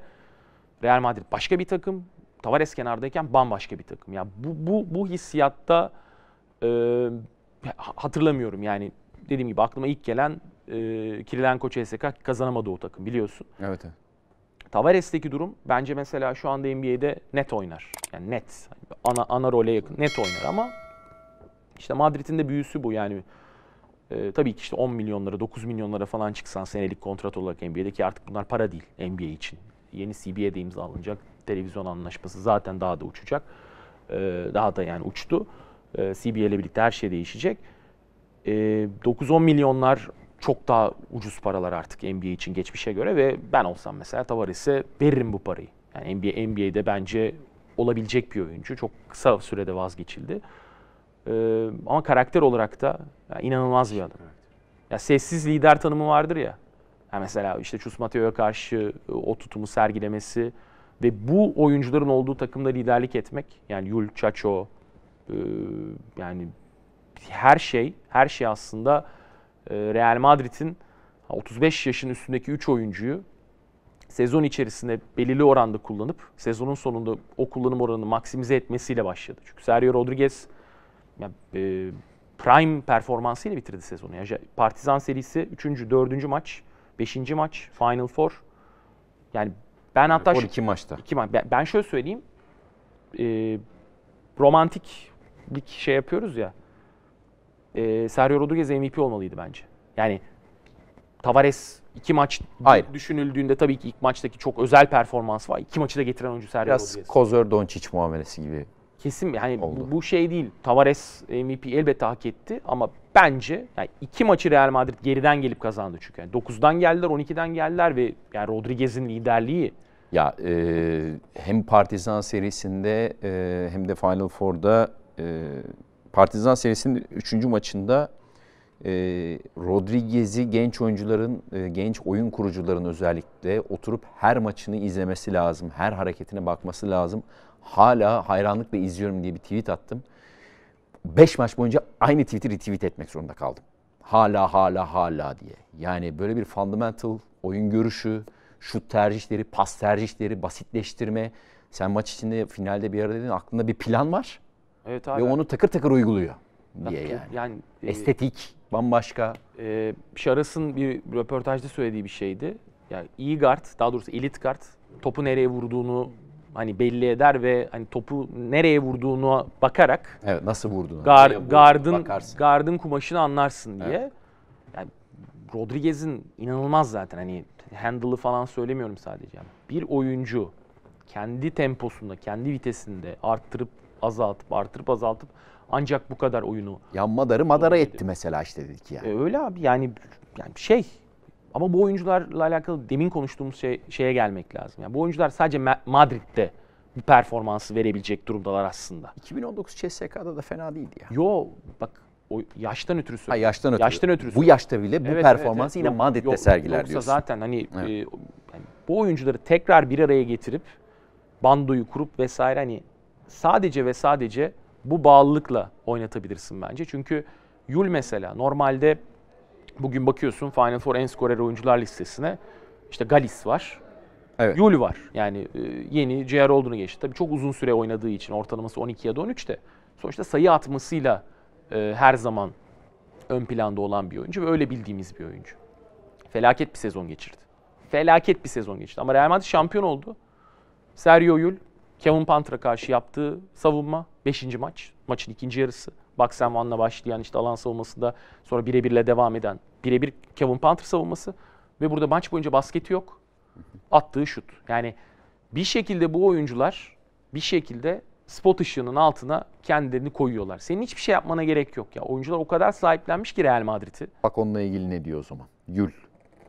Real Madrid başka bir takım, Tavares kenardayken bambaşka bir takım. Yani bu, bu, bu hissiyatta e, hatırlamıyorum yani dediğim gibi aklıma ilk gelen ee, e, Koç CSK kazanamadı o takım biliyorsun. Evet. Tavares'teki durum bence mesela şu anda NBA'de net oynar. Yani net. Ana, ana role yakın. Net oynar ama işte Madrid'in de büyüsü bu yani. E, tabii ki işte 10 milyonlara, 9 milyonlara falan çıksan senelik kontrat olarak NBA'deki artık bunlar para değil NBA için. Yeni CBA'de imzalanacak. Televizyon anlaşması zaten daha da uçacak. E, daha da yani uçtu. E, ee, CBA ile birlikte her şey değişecek. E, 9-10 milyonlar çok daha ucuz paralar artık NBA için geçmişe göre ve ben olsam mesela Tavares'e veririm bu parayı. Yani NBA, NBA'de bence olabilecek bir oyuncu. Çok kısa sürede vazgeçildi. Ee, ama karakter olarak da yani inanılmaz bir adam. Ya sessiz lider tanımı vardır ya. ya mesela işte Chus Çusmateo'ya karşı e, o tutumu sergilemesi ve bu oyuncuların olduğu takımda liderlik etmek. Yani Yul, Chacho e, yani her şey, her şey aslında ee, Real Madrid'in 35 yaşın üstündeki 3 oyuncuyu sezon içerisinde belirli oranda kullanıp sezonun sonunda o kullanım oranını maksimize etmesiyle başladı. Çünkü Sergio Rodriguez yani, e, prime performansıyla bitirdi sezonu. Yani Partizan serisi 3. 4. maç, 5. maç, Final Four. Yani ben hatta 12 şu, maçta. Iki maç. Ben, şöyle söyleyeyim. E, romantik şey yapıyoruz ya e, Sergio Rodriguez MVP olmalıydı bence. Yani Tavares iki maç Hayır. düşünüldüğünde tabii ki ilk maçtaki çok özel performans var. İki maçı da getiren oyuncu Sergio Biraz Rodriguez. Biraz Kozör Doncic muamelesi gibi. Kesin yani oldu. Bu, bu şey değil. Tavares MVP elbette hak etti ama bence yani iki maçı Real Madrid geriden gelip kazandı çünkü. Yani 9'dan geldiler, 12'den geldiler ve yani Rodriguez'in liderliği ya e, hem Partizan serisinde e, hem de Final Four'da e, Partizan serisinin 3. maçında e, Rodriguez'i genç oyuncuların, e, genç oyun kurucuların özellikle oturup her maçını izlemesi lazım. Her hareketine bakması lazım. Hala hayranlıkla izliyorum diye bir tweet attım. 5 maç boyunca aynı tweet'i retweet etmek zorunda kaldım. Hala hala hala diye. Yani böyle bir fundamental oyun görüşü, şut tercihleri, pas tercihleri, basitleştirme. Sen maç içinde finalde bir ara dedin aklında bir plan var Evet abi. Ve onu takır takır uyguluyor diye yani. yani e, Estetik, bambaşka. E, Şaras'ın bir röportajda söylediği bir şeydi. Yani iyi guard, daha doğrusu elit guard topu nereye vurduğunu hani belli eder ve hani topu nereye vurduğunu bakarak Evet, nasıl vurduğunu. gar, gardın bakarsın. gardın kumaşını anlarsın diye. Evet. Yani Rodriguez'in inanılmaz zaten hani handle'ı falan söylemiyorum sadece. Yani bir oyuncu kendi temposunda, kendi vitesinde arttırıp azaltıp artırıp azaltıp ancak bu kadar oyunu. Ya Madar'ı Madar'a etti mesela işte dedik yani. E, öyle abi yani yani şey ama bu oyuncularla alakalı demin konuştuğumuz şey, şeye gelmek lazım. Yani bu oyuncular sadece Madrid'de bir performansı verebilecek durumdalar aslında. 2019 CSK'da da fena değildi ya. Yo bak o yaştan ötürü söylüyorum. Ha, yaştan ötürü. Yaştan ötürü. Bu yaşta bile bu evet, performansı evet, evet. yine Madrid'de yok, sergiler yoksa diyorsun. zaten hani evet. e, yani bu oyuncuları tekrar bir araya getirip bandoyu kurup vesaire hani sadece ve sadece bu bağlılıkla oynatabilirsin bence. Çünkü Yul mesela normalde bugün bakıyorsun Final Four en skorer oyuncular listesine işte Galis var. Evet. Yul var. Yani e, yeni CR olduğunu geçti. Tabii çok uzun süre oynadığı için ortalaması 12 ya da 13 de Sonuçta sayı atmasıyla e, her zaman ön planda olan bir oyuncu ve öyle bildiğimiz bir oyuncu. Felaket bir sezon geçirdi. Felaket bir sezon geçti Ama Real Madrid şampiyon oldu. Sergio Yul Kevin Pantra karşı yaptığı savunma 5. maç. Maçın ikinci yarısı. Baksen Van'la başlayan işte alan savunmasında sonra birebirle devam eden birebir Kevin Pantra savunması. Ve burada maç boyunca basketi yok. Attığı şut. Yani bir şekilde bu oyuncular bir şekilde spot ışığının altına kendilerini koyuyorlar. Senin hiçbir şey yapmana gerek yok ya. Oyuncular o kadar sahiplenmiş ki Real Madrid'i. Bak onunla ilgili ne diyor o zaman? Yul.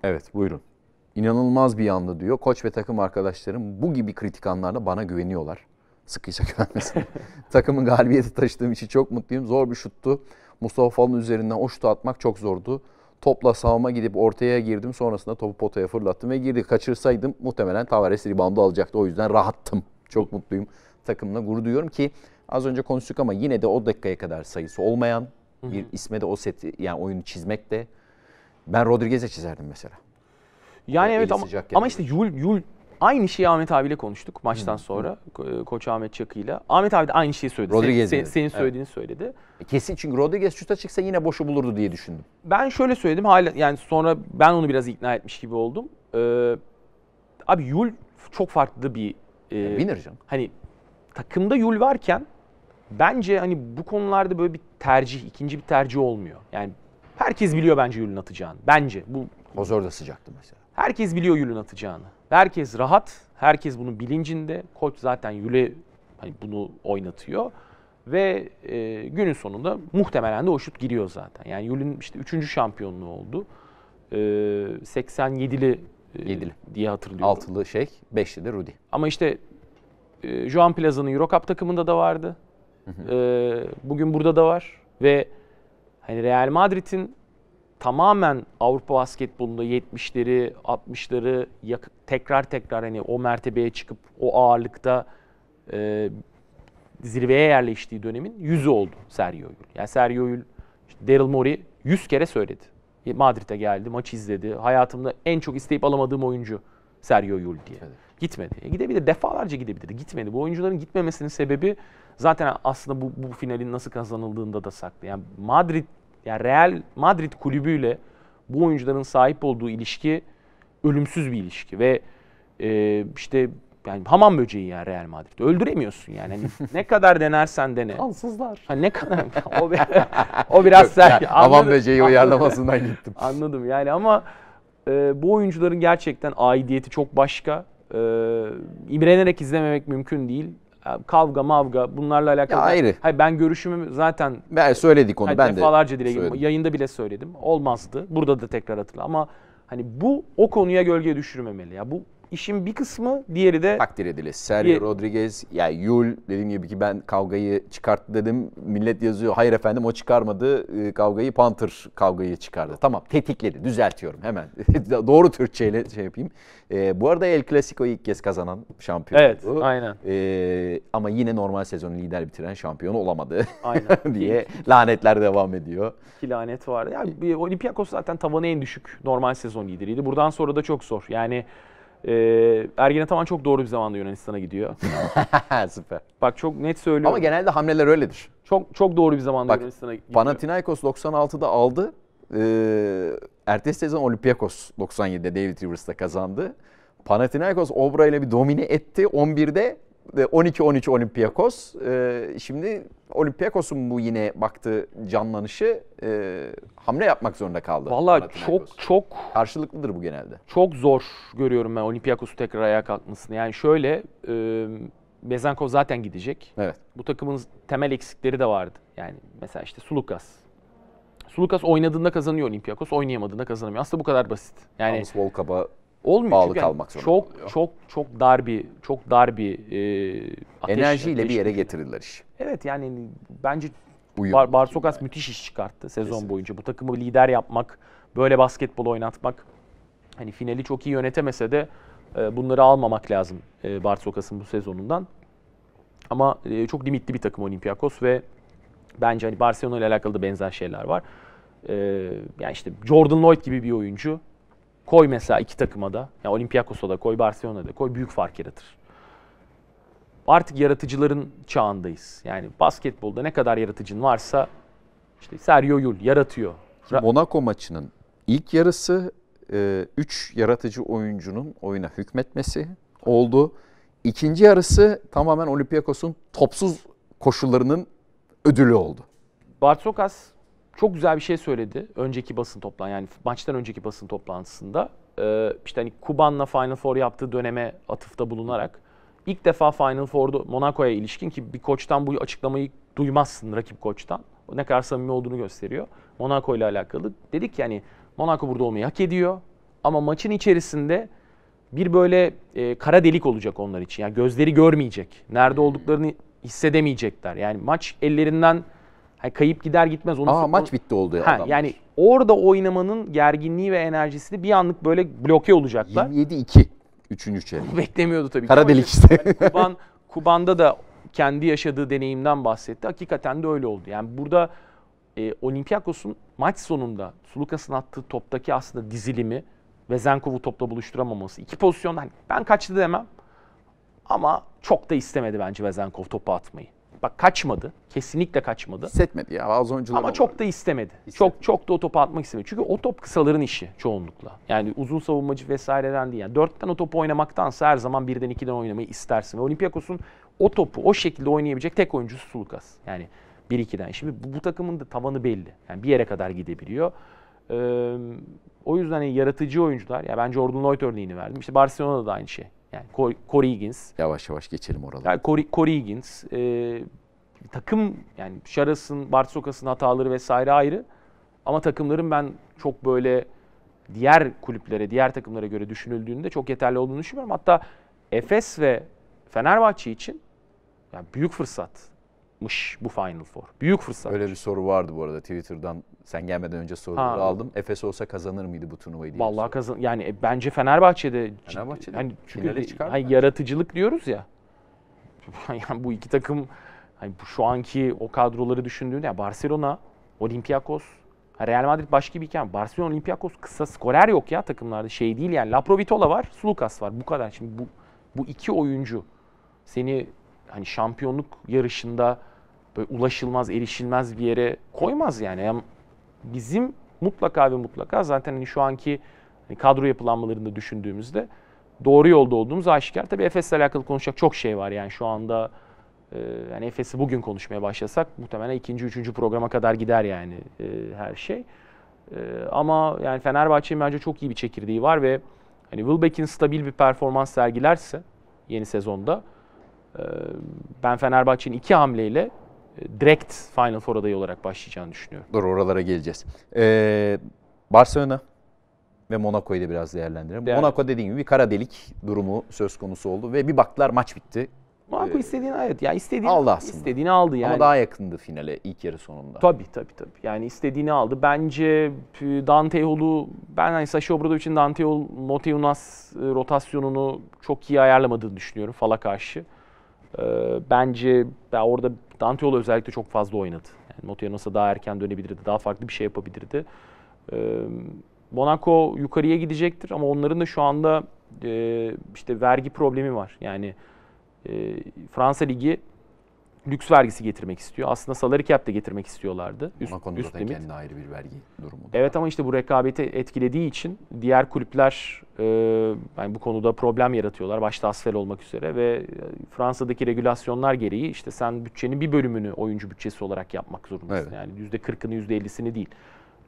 Evet buyurun inanılmaz bir yandı diyor. Koç ve takım arkadaşlarım bu gibi kritik anlarda bana güveniyorlar. Sıkıysa güvenmesin. Takımın galibiyeti taşıdığım için çok mutluyum. Zor bir şuttu. Mustafa Fal'ın üzerinden o şutu atmak çok zordu. Topla savunma gidip ortaya girdim. Sonrasında topu potaya fırlattım ve girdi. Kaçırsaydım muhtemelen Tavares ribandı alacaktı. O yüzden rahattım. Çok mutluyum. Takımla gurur duyuyorum ki az önce konuştuk ama yine de o dakikaya kadar sayısı olmayan bir isme de o seti yani oyunu çizmek de ben Rodriguez'e çizerdim mesela. Yani evet ama, ama işte Yul, Yul aynı şeyi Ahmet abiyle konuştuk maçtan Hı. sonra. Hı. Koç Ahmet Çakı'yla. Ahmet abi de aynı şeyi söyledi. Rodriguez sen, senin söylediğini evet. söyledi. E kesin çünkü Rodriguez şuta çıksa yine boşu bulurdu diye düşündüm. Ben şöyle söyledim. Hala yani sonra ben onu biraz ikna etmiş gibi oldum. Ee, abi Yul çok farklı bir e, e winner canım. Hani takımda Yul varken bence hani bu konularda böyle bir tercih, ikinci bir tercih olmuyor. Yani herkes biliyor bence Yul'un atacağını. Bence bu Hozor da sıcaktı mesela. Herkes biliyor Yül'ün atacağını. Herkes rahat. Herkes bunun bilincinde. Koç zaten Yül'e hani bunu oynatıyor. Ve e, günün sonunda muhtemelen de o şut giriyor zaten. Yani Yül'ün işte üçüncü şampiyonluğu oldu. E, 87'li e, diye hatırlıyorum. Altılı şey, beşli de Rudy. Ama işte e, Joan Plaza'nın Euro takımında da vardı. Hı hı. E, bugün burada da var. Ve hani Real Madrid'in tamamen Avrupa basketbolunda 70'leri, 60'ları tekrar tekrar hani o mertebeye çıkıp o ağırlıkta e, zirveye yerleştiği dönemin yüzü oldu Sergio Yul. Yani Sergio Yul, işte Daryl Morey 100 kere söyledi. E, Madrid'e geldi, maç izledi. Hayatımda en çok isteyip alamadığım oyuncu Sergio Yul diye. Evet. Gitmedi. E gidebilir, defalarca gidebilirdi. Gitmedi. Bu oyuncuların gitmemesinin sebebi zaten aslında bu, bu finalin nasıl kazanıldığında da saklı. Yani Madrid yani Real Madrid kulübüyle bu oyuncuların sahip olduğu ilişki ölümsüz bir ilişki ve e, işte yani hamam böceği yani Real Madrid Öldüremiyorsun yani. Hani ne kadar denersen dene. Kansızlar. Ha ne kadar o, o biraz sert. Yani, hamam böceği uyarlamasından gittim. Anladım yani ama e, bu oyuncuların gerçekten aidiyeti çok başka. E, imrenerek izlememek mümkün değil kavga mavga bunlarla alakalı. Ya ayrı. Hayır ben görüşümü zaten ben söyledik onu ben defalarca de. Defalarca dile yayında bile söyledim. Olmazdı. Burada da tekrar hatırla ama hani bu o konuya gölge düşürmemeli. Ya bu işin bir kısmı, diğeri de... Takdir edilir. Sergio diğer... Rodriguez, yani Yul dediğim gibi ki ben kavgayı çıkarttı dedim. Millet yazıyor, hayır efendim o çıkarmadı. Ee, kavgayı Panther kavgayı çıkardı. Tamam tetikledi, düzeltiyorum hemen. Doğru Türkçeyle şey yapayım. E, bu arada El Clasico ilk kez kazanan şampiyon Evet, oldu. aynen. E, ama yine normal sezonu lider bitiren şampiyon olamadı. Aynen. diye lanetler devam ediyor. İki lanet var. Yani Olympiakos zaten tavanı en düşük normal sezon lideriydi. Buradan sonra da çok zor. Yani ee, Ergene Taman çok doğru bir zamanda Yunanistan'a gidiyor. Süper. Bak çok net söylüyorum. Ama genelde hamleler öyledir. Çok çok doğru bir zamanda Bak, Yunanistan'a gidiyor. Panathinaikos 96'da aldı. Ee, ertesi sezon Olympiakos 97'de David Rivers'ta kazandı. Panathinaikos Obra ile bir domine etti. 11'de 12-13 Olympiakos. Ee, şimdi Olympiakos'un bu yine baktığı canlanışı e, hamle yapmak zorunda kaldı. Valla çok çok... Karşılıklıdır bu genelde. Çok zor görüyorum ben Olympiakos'u tekrar ayağa kalkmasını. Yani şöyle e, Bezenkov zaten gidecek. Evet. Bu takımın temel eksikleri de vardı. Yani mesela işte Sulukas. Sulukas oynadığında kazanıyor Olympiakos, oynayamadığında kazanamıyor. Aslında bu kadar basit. Yani Yalnız Volkaba olmuyor bağlı çünkü kalmak zorunda çok oluyor. çok çok dar bir çok dar bir e, ateş, enerjiyle ateş. bir yere getirirler iş. Evet yani bence Uyum. Bar Barsokas yani. müthiş iş çıkarttı sezon Kesin. boyunca. Bu takımı lider yapmak, böyle basketbol oynatmak. Hani finali çok iyi yönetemese de e, bunları almamak lazım e, Barsokas'ın bu sezonundan. Ama e, çok limitli bir takım Olympiakos ve bence hani Barcelona ile alakalı da benzer şeyler var. E, yani işte Jordan Lloyd gibi bir oyuncu Koy mesela iki takıma da. Ya yani Olympiakos'a da koy, Barcelona'da koy. Büyük fark yaratır. Artık yaratıcıların çağındayız. Yani basketbolda ne kadar yaratıcın varsa işte Sergio Yul yaratıyor. Monaco maçının ilk yarısı 3 e, yaratıcı oyuncunun oyuna hükmetmesi oldu. İkinci yarısı tamamen Olympiakos'un topsuz koşullarının ödülü oldu. Bartsokas çok güzel bir şey söyledi önceki basın toplantı yani maçtan önceki basın toplantısında. Ee, işte hani Kuban'la Final Four yaptığı döneme atıfta bulunarak ilk defa Final Four'da Monaco'ya ilişkin ki bir koçtan bu açıklamayı duymazsın rakip koçtan. Ne kadar samimi olduğunu gösteriyor. Monaco ile alakalı dedik yani Monaco burada olmayı hak ediyor ama maçın içerisinde bir böyle e, kara delik olacak onlar için. Yani gözleri görmeyecek. Nerede hmm. olduklarını hissedemeyecekler. Yani maç ellerinden Hani kayıp gider gitmez onu. Aa, maç bitti oldu ya. Ha, adamlar. yani orada oynamanın gerginliği ve enerjisini bir anlık böyle bloke olacaklar. 27-2 üçüncü çeyrek. Beklemiyordu tabii. Kara delik hani işte. Yani Kuban, Kuban'da da kendi yaşadığı deneyimden bahsetti. Hakikaten de öyle oldu. Yani burada e, Olympiakos'un maç sonunda Sulukas'ın attığı toptaki aslında dizilimi ve Zenkov'u topla buluşturamaması. iki pozisyonda hani ben kaçtı demem ama çok da istemedi bence Vezenkov topu atmayı. Bak kaçmadı. Kesinlikle kaçmadı. Hissetmedi ya az önce Ama çok da istemedi. Hissetmedi. Çok çok da o topu atmak istemedi. Çünkü o top kısaların işi çoğunlukla. Yani uzun savunmacı vesaireden değil. Yani dörtten o topu oynamaktansa her zaman birden ikiden oynamayı istersin. Ve Olympiakos'un o topu o şekilde oynayabilecek tek oyuncusu Sulukas. Yani 1-2'den. Şimdi bu, bu takımın da tavanı belli. Yani bir yere kadar gidebiliyor. Ee, o yüzden yani yaratıcı oyuncular, ya bence Jordan Lloyd örneğini verdim. İşte Barcelona'da da aynı şey. Yani Corey Higgins. Yavaş yavaş geçelim oralara. Yani Corey, Corey Higgins. E, takım yani Şaras'ın, Bartsokas'ın hataları vesaire ayrı. Ama takımların ben çok böyle diğer kulüplere, diğer takımlara göre düşünüldüğünde çok yeterli olduğunu düşünmüyorum. Hatta Efes ve Fenerbahçe için yani büyük fırsatmış bu Final Four. Büyük fırsat. Öyle bir soru vardı bu arada Twitter'dan sen gelmeden önce soruları ha. aldım. Efes olsa kazanır mıydı bu turnuvayı Vallahi kazan yani e, bence Fenerbahçe'de Fenerbahçe'de hani çünkü hani yaratıcılık diyoruz ya. yani bu iki takım hani şu anki o kadroları düşündüğünde ya Barcelona, Olympiakos, Real Madrid başka bir Barcelona, Olympiakos kısa skorer yok ya takımlarda şey değil yani. Laprovitola var, Sulukas var bu kadar. Şimdi bu bu iki oyuncu seni hani şampiyonluk yarışında böyle ulaşılmaz, erişilmez bir yere koymaz yani. yani bizim mutlaka ve mutlaka zaten hani şu anki hani kadro yapılanmalarında düşündüğümüzde doğru yolda olduğumuz aşikar. Tabii Efes'le alakalı konuşacak çok şey var yani şu anda e, yani Efes'i bugün konuşmaya başlasak muhtemelen ikinci, üçüncü programa kadar gider yani e, her şey. E, ama yani Fenerbahçe'nin bence çok iyi bir çekirdeği var ve hani Wilbeck'in stabil bir performans sergilerse yeni sezonda e, ben Fenerbahçe'nin iki hamleyle direkt Final Four adayı olarak başlayacağını düşünüyorum. Dur oralara geleceğiz. Ee, Barcelona ve Monaco'yu da biraz değerlendirelim. Değer. Monaco dediğim gibi bir kara delik durumu söz konusu oldu ve bir baktılar maç bitti. Monaco ee, istediğini evet ya istediğini aldı aslında. istediğini aldı yani. Ama daha yakındı finale ilk yarı sonunda. Tabii tabii tabii. Yani istediğini aldı. Bence e, Danteol'u ben hani Sasha Obradovic'in Danteol Motiunas e, rotasyonunu çok iyi ayarlamadığını düşünüyorum Fal'a karşı. E, bence ya orada Dantiolo özellikle çok fazla oynadı. Yani Motoya daha erken dönebilirdi, daha farklı bir şey yapabilirdi. E, Monaco yukarıya gidecektir ama onların da şu anda e, işte vergi problemi var. Yani e, Fransa Ligi lüks vergisi getirmek istiyor. Aslında salary cap de getirmek istiyorlardı. Üst, Monaco'nun üst zaten limit. kendi ayrı bir vergi durumu. evet var. ama işte bu rekabeti etkilediği için diğer kulüpler e, yani bu konuda problem yaratıyorlar. Başta asfel olmak üzere ve e, Fransa'daki regülasyonlar gereği işte sen bütçenin bir bölümünü oyuncu bütçesi olarak yapmak zorundasın. Evet. Yani %40'ını %50'sini değil.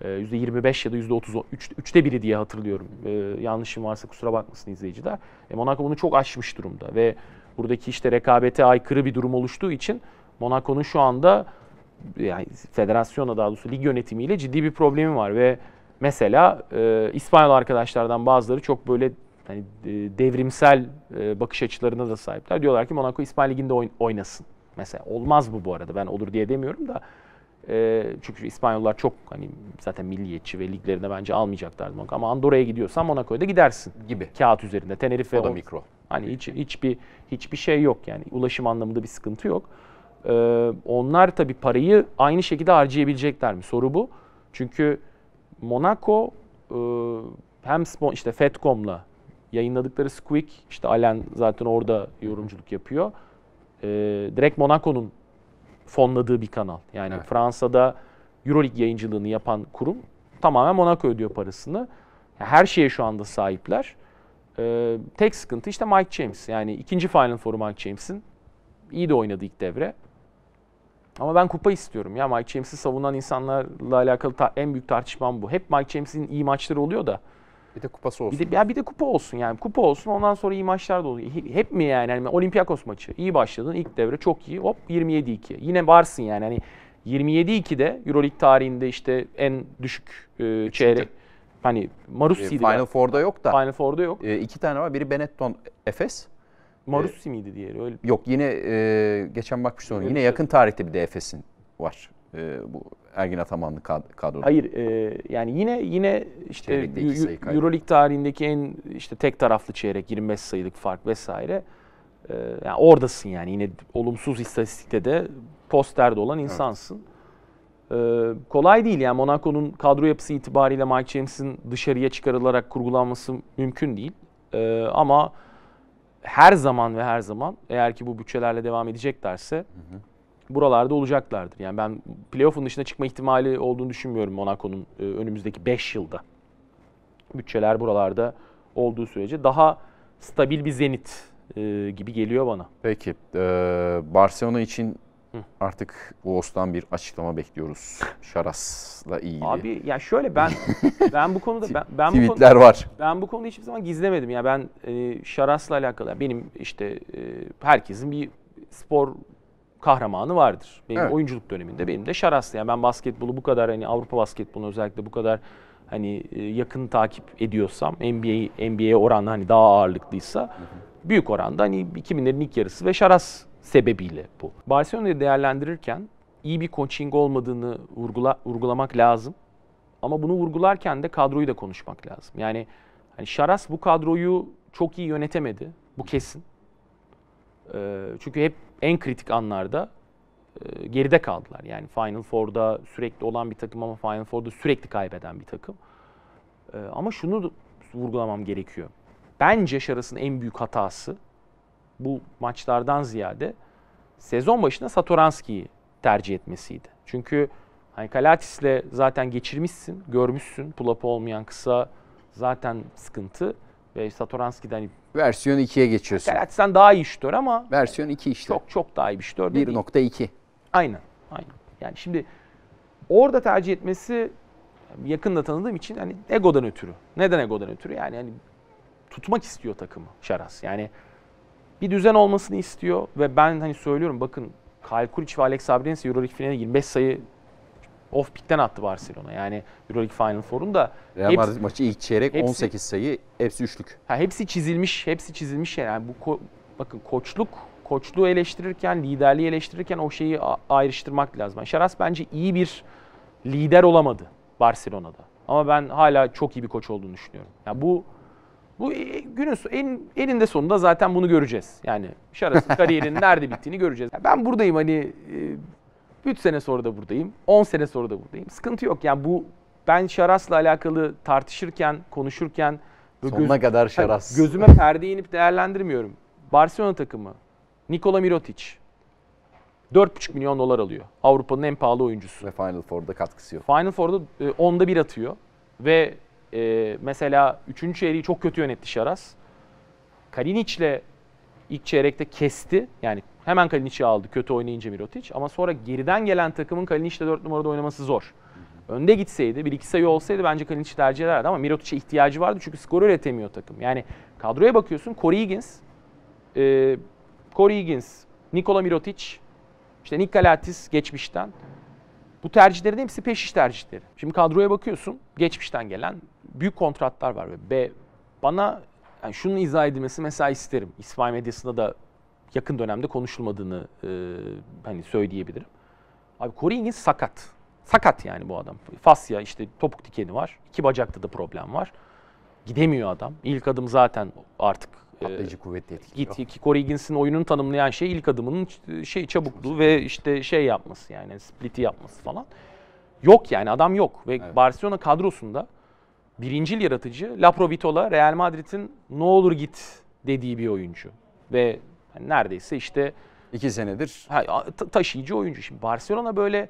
E, %25 ya da %30, üç, üçte biri diye hatırlıyorum. E, yanlışım varsa kusura bakmasın izleyiciler. E, Monaco bunu çok aşmış durumda ve Buradaki işte rekabete aykırı bir durum oluştuğu için Monaco'nun şu anda yani federasyona daha doğrusu lig yönetimiyle ciddi bir problemi var ve mesela e, İspanyol arkadaşlardan bazıları çok böyle hani e, devrimsel e, bakış açılarına da sahipler. Diyorlar ki Monaco İspanya liginde oynasın. Mesela olmaz bu bu arada. Ben olur diye demiyorum da e, çünkü İspanyollar çok hani zaten milliyetçi ve liglerine bence almayacaklardı Monaco. Ama Andorra'ya gidiyorsan Monaco'ya da gidersin gibi. Kağıt üzerinde Tenerife o da mikro. Hani hiç hiçbir hiçbir şey yok yani ulaşım anlamında bir sıkıntı yok. E, onlar tabii parayı aynı şekilde harcayabilecekler mi? Soru bu. Çünkü Monaco e, hem işte Fedcom'la yayınladıkları Squeak işte Alen zaten orada yorumculuk yapıyor. E, direkt Monaco'nun fonladığı bir kanal. Yani evet. Fransa'da Euroleague yayıncılığını yapan kurum tamamen Monaco ödüyor parasını. her şeye şu anda sahipler. Ee, tek sıkıntı işte Mike James. Yani ikinci Final Four'u Mike James'in. iyi de oynadı ilk devre. Ama ben kupa istiyorum. Ya Mike James'i savunan insanlarla alakalı en büyük tartışmam bu. Hep Mike James'in iyi maçları oluyor da bir de kupası olsun. Bir de, ya bir de kupa olsun yani. Kupa olsun ondan sonra iyi maçlar da oluyor Hep mi yani? yani Olympiakos maçı. iyi başladın ilk devre çok iyi. Hop 27-2. Yine varsın yani. Hani 27-2'de Euroleague tarihinde işte en düşük e, e çeyrek. Hani Marussi'ydi. E, Final yani. Four'da yok da. Final Four'da yok. E, iki tane var. Biri Benetton Efes. E, Marussi e, miydi diğeri? Öyle. Yok yine e, geçen bakmıştım onu. Yine şey yakın tarihte bir de Efes'in var. E, bu Ergin Atamanlı kadroda. Hayır e, yani yine yine işte EuroLeague tarihindeki en işte tek taraflı çeyrek 25 sayılık fark vesaire. E, yani oradasın yani yine olumsuz istatistikte de posterde olan insansın. Evet. Ee, kolay değil yani Monaco'nun kadro yapısı itibariyle Mike James'in dışarıya çıkarılarak kurgulanması mümkün değil. Ee, ama her zaman ve her zaman eğer ki bu bütçelerle devam edeceklerse hı hı buralarda olacaklardır. Yani ben playoff'un dışına çıkma ihtimali olduğunu düşünmüyorum Monaco'nun e, önümüzdeki 5 yılda. Bütçeler buralarda olduğu sürece daha stabil bir zenit e, gibi geliyor bana. Peki. E, Barcelona için Hı. artık Wolves'tan bir açıklama bekliyoruz. Şaras'la ilgili. Abi ya şöyle ben ben bu konuda ben, ben bu konuda, var. Ben bu konuda hiçbir zaman gizlemedim. Ya yani ben e, Şaras'la alakalı benim işte herkesin bir spor kahramanı vardır. Benim evet. oyunculuk döneminde benim de şaraslı. Yani ben basketbolu bu kadar hani Avrupa basketbolunu özellikle bu kadar hani e, yakın takip ediyorsam NBA NBA oranla hani daha ağırlıklıysa büyük oranda hani 2000'lerin ilk yarısı ve şaras sebebiyle bu. Barcelona'yı değerlendirirken iyi bir coaching olmadığını vurgula, vurgulamak lazım. Ama bunu vurgularken de kadroyu da konuşmak lazım. Yani hani Şaras bu kadroyu çok iyi yönetemedi. Bu kesin. Ee, çünkü hep en kritik anlarda e, geride kaldılar. Yani Final Four'da sürekli olan bir takım ama Final Four'da sürekli kaybeden bir takım. E, ama şunu vurgulamam gerekiyor. Bence Şaras'ın en büyük hatası bu maçlardan ziyade sezon başında Satoranski'yi tercih etmesiydi. Çünkü hani Kalatis'le zaten geçirmişsin, görmüşsün. Pull olmayan kısa zaten sıkıntı ve Satoranski'den versiyon 2'ye geçiyorsun. Karatsi'den daha iyi şütör ama versiyon 2 işte. Çok çok daha iyi bir şütör. 1.2. Aynen. Aynen. Yani şimdi orada tercih etmesi yakında tanıdığım için hani egodan ötürü. Neden egodan ötürü? Yani hani tutmak istiyor takımı Şaras. Yani bir düzen olmasını istiyor ve ben hani söylüyorum bakın Kyle Kuric ve Alex Abrines Euroleague finaline 25 sayı off pick'ten attı Barcelona. Yani Euroleague Final Four'un da Real hepsi, Madrid maçı ilk çeyrek hepsi, 18 sayı, hepsi üçlük. Ha, hepsi çizilmiş, hepsi çizilmiş şey. Yani bu ko- bakın koçluk koçluğu eleştirirken, liderliği eleştirirken o şeyi ayrıştırmak lazım. Yani Şaras bence iyi bir lider olamadı Barcelona'da. Ama ben hala çok iyi bir koç olduğunu düşünüyorum. Yani bu bu e, günün en, elinde sonunda zaten bunu göreceğiz. Yani Şaras'ın kariyerinin nerede bittiğini göreceğiz. Yani ben buradayım hani e, 3 sene sonra da buradayım, 10 sene sonra da buradayım. Sıkıntı yok. Yani bu ben Şaras'la alakalı tartışırken, konuşurken sonuna göz, kadar Şaras. Yani gözüme perde inip değerlendirmiyorum. Barcelona takımı Nikola Mirotic 4,5 milyon dolar alıyor. Avrupa'nın en pahalı oyuncusu. Ve Final Four'da katkısı yok. Final Four'da e, onda bir atıyor. Ve e, mesela 3. çeyreği çok kötü yönetti Şaras. Kalinic'le ilk çeyrekte kesti. Yani Hemen Kalinic'i aldı kötü oynayınca Mirotic. Ama sonra geriden gelen takımın Kalinic'le 4 numarada oynaması zor. Önde gitseydi, bir iki sayı olsaydı bence Kalinic'i tercih ederdi ama Mirotic'e ihtiyacı vardı çünkü skoru üretemiyor takım. Yani kadroya bakıyorsun Corey Higgins, e, Corey Higgins, Nikola Mirotic, işte Nick Galatis geçmişten. Bu tercihlerin hepsi peşiş iş tercihleri. Şimdi kadroya bakıyorsun geçmişten gelen büyük kontratlar var. Ve bana yani şunun izah edilmesi mesela isterim. İsmail medyasında da yakın dönemde konuşulmadığını e, hani söyleyebilirim. Abi Corey Higgins sakat. Sakat yani bu adam. Fasya işte topuk dikeni var. İki bacakta da problem var. Gidemiyor adam. İlk adım zaten artık atlayıcı e, kuvvetli etkiliyor. Git ki Corey Higgins'in oyununu tanımlayan şey ilk adımının şey çabukluğu ve işte şey yapması yani split'i yapması falan. Yok yani adam yok ve evet. Barcelona kadrosunda birincil yaratıcı La Provitola Real Madrid'in ne olur git dediği bir oyuncu. Ve yani neredeyse işte... iki senedir. Ha, taşıyıcı oyuncu. Şimdi Barcelona böyle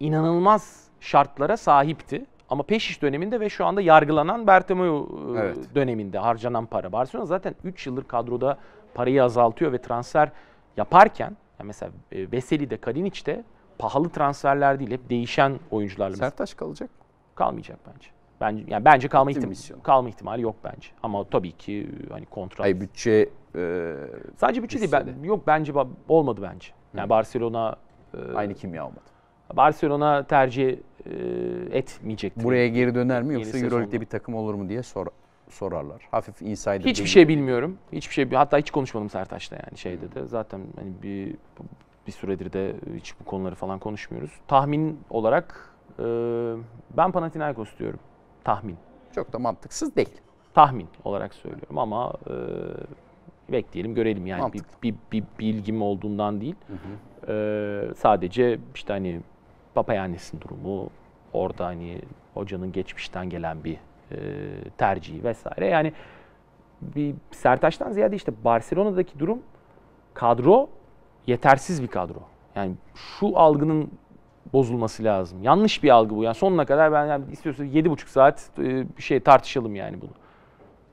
inanılmaz şartlara sahipti. Ama Peşiş döneminde ve şu anda yargılanan Bertomeu e, evet. döneminde harcanan para. Barcelona zaten 3 yıldır kadroda parayı azaltıyor ve transfer yaparken yani mesela e, Veseli'de, de pahalı transferler değil hep değişen oyuncularla. Sertaç kalacak Kalmayacak bence. Bence yani bence kalma ihtimali kalma ihtimali yok bence. Ama tabii ki hani kontrat. Hayır bütçe e, sadece bütçe değil. Ben, yok bence olmadı bence. Yani Hı. Barcelona e, aynı kimya olmadı. Barcelona tercih e, etmeyecek. Buraya geri döner mi yoksa EuroLeague'de bir takım olur mu diye sor, sorarlar. Hafif insider. Hiçbir şey bilmiyorum. Hiçbir şey hatta hiç konuşmadım Sertaç'la yani şey dedi. Zaten hani bir bir süredir de hiç bu konuları falan konuşmuyoruz. Tahmin olarak e, ben Panathinaikos diyorum. Tahmin. Çok da mantıksız değil. Tahmin olarak söylüyorum ama e, bekleyelim görelim yani bir, bir, bir bilgim olduğundan değil. Hı hı. E, sadece işte hani Papayannis'in durumu orada hani hocanın geçmişten gelen bir e, tercihi vesaire. Yani bir Sertaç'tan ziyade işte Barcelona'daki durum kadro yetersiz bir kadro. Yani şu algının bozulması lazım. Yanlış bir algı bu. Yani sonuna kadar ben yani istiyorsanız buçuk saat e, bir şey tartışalım yani bunu.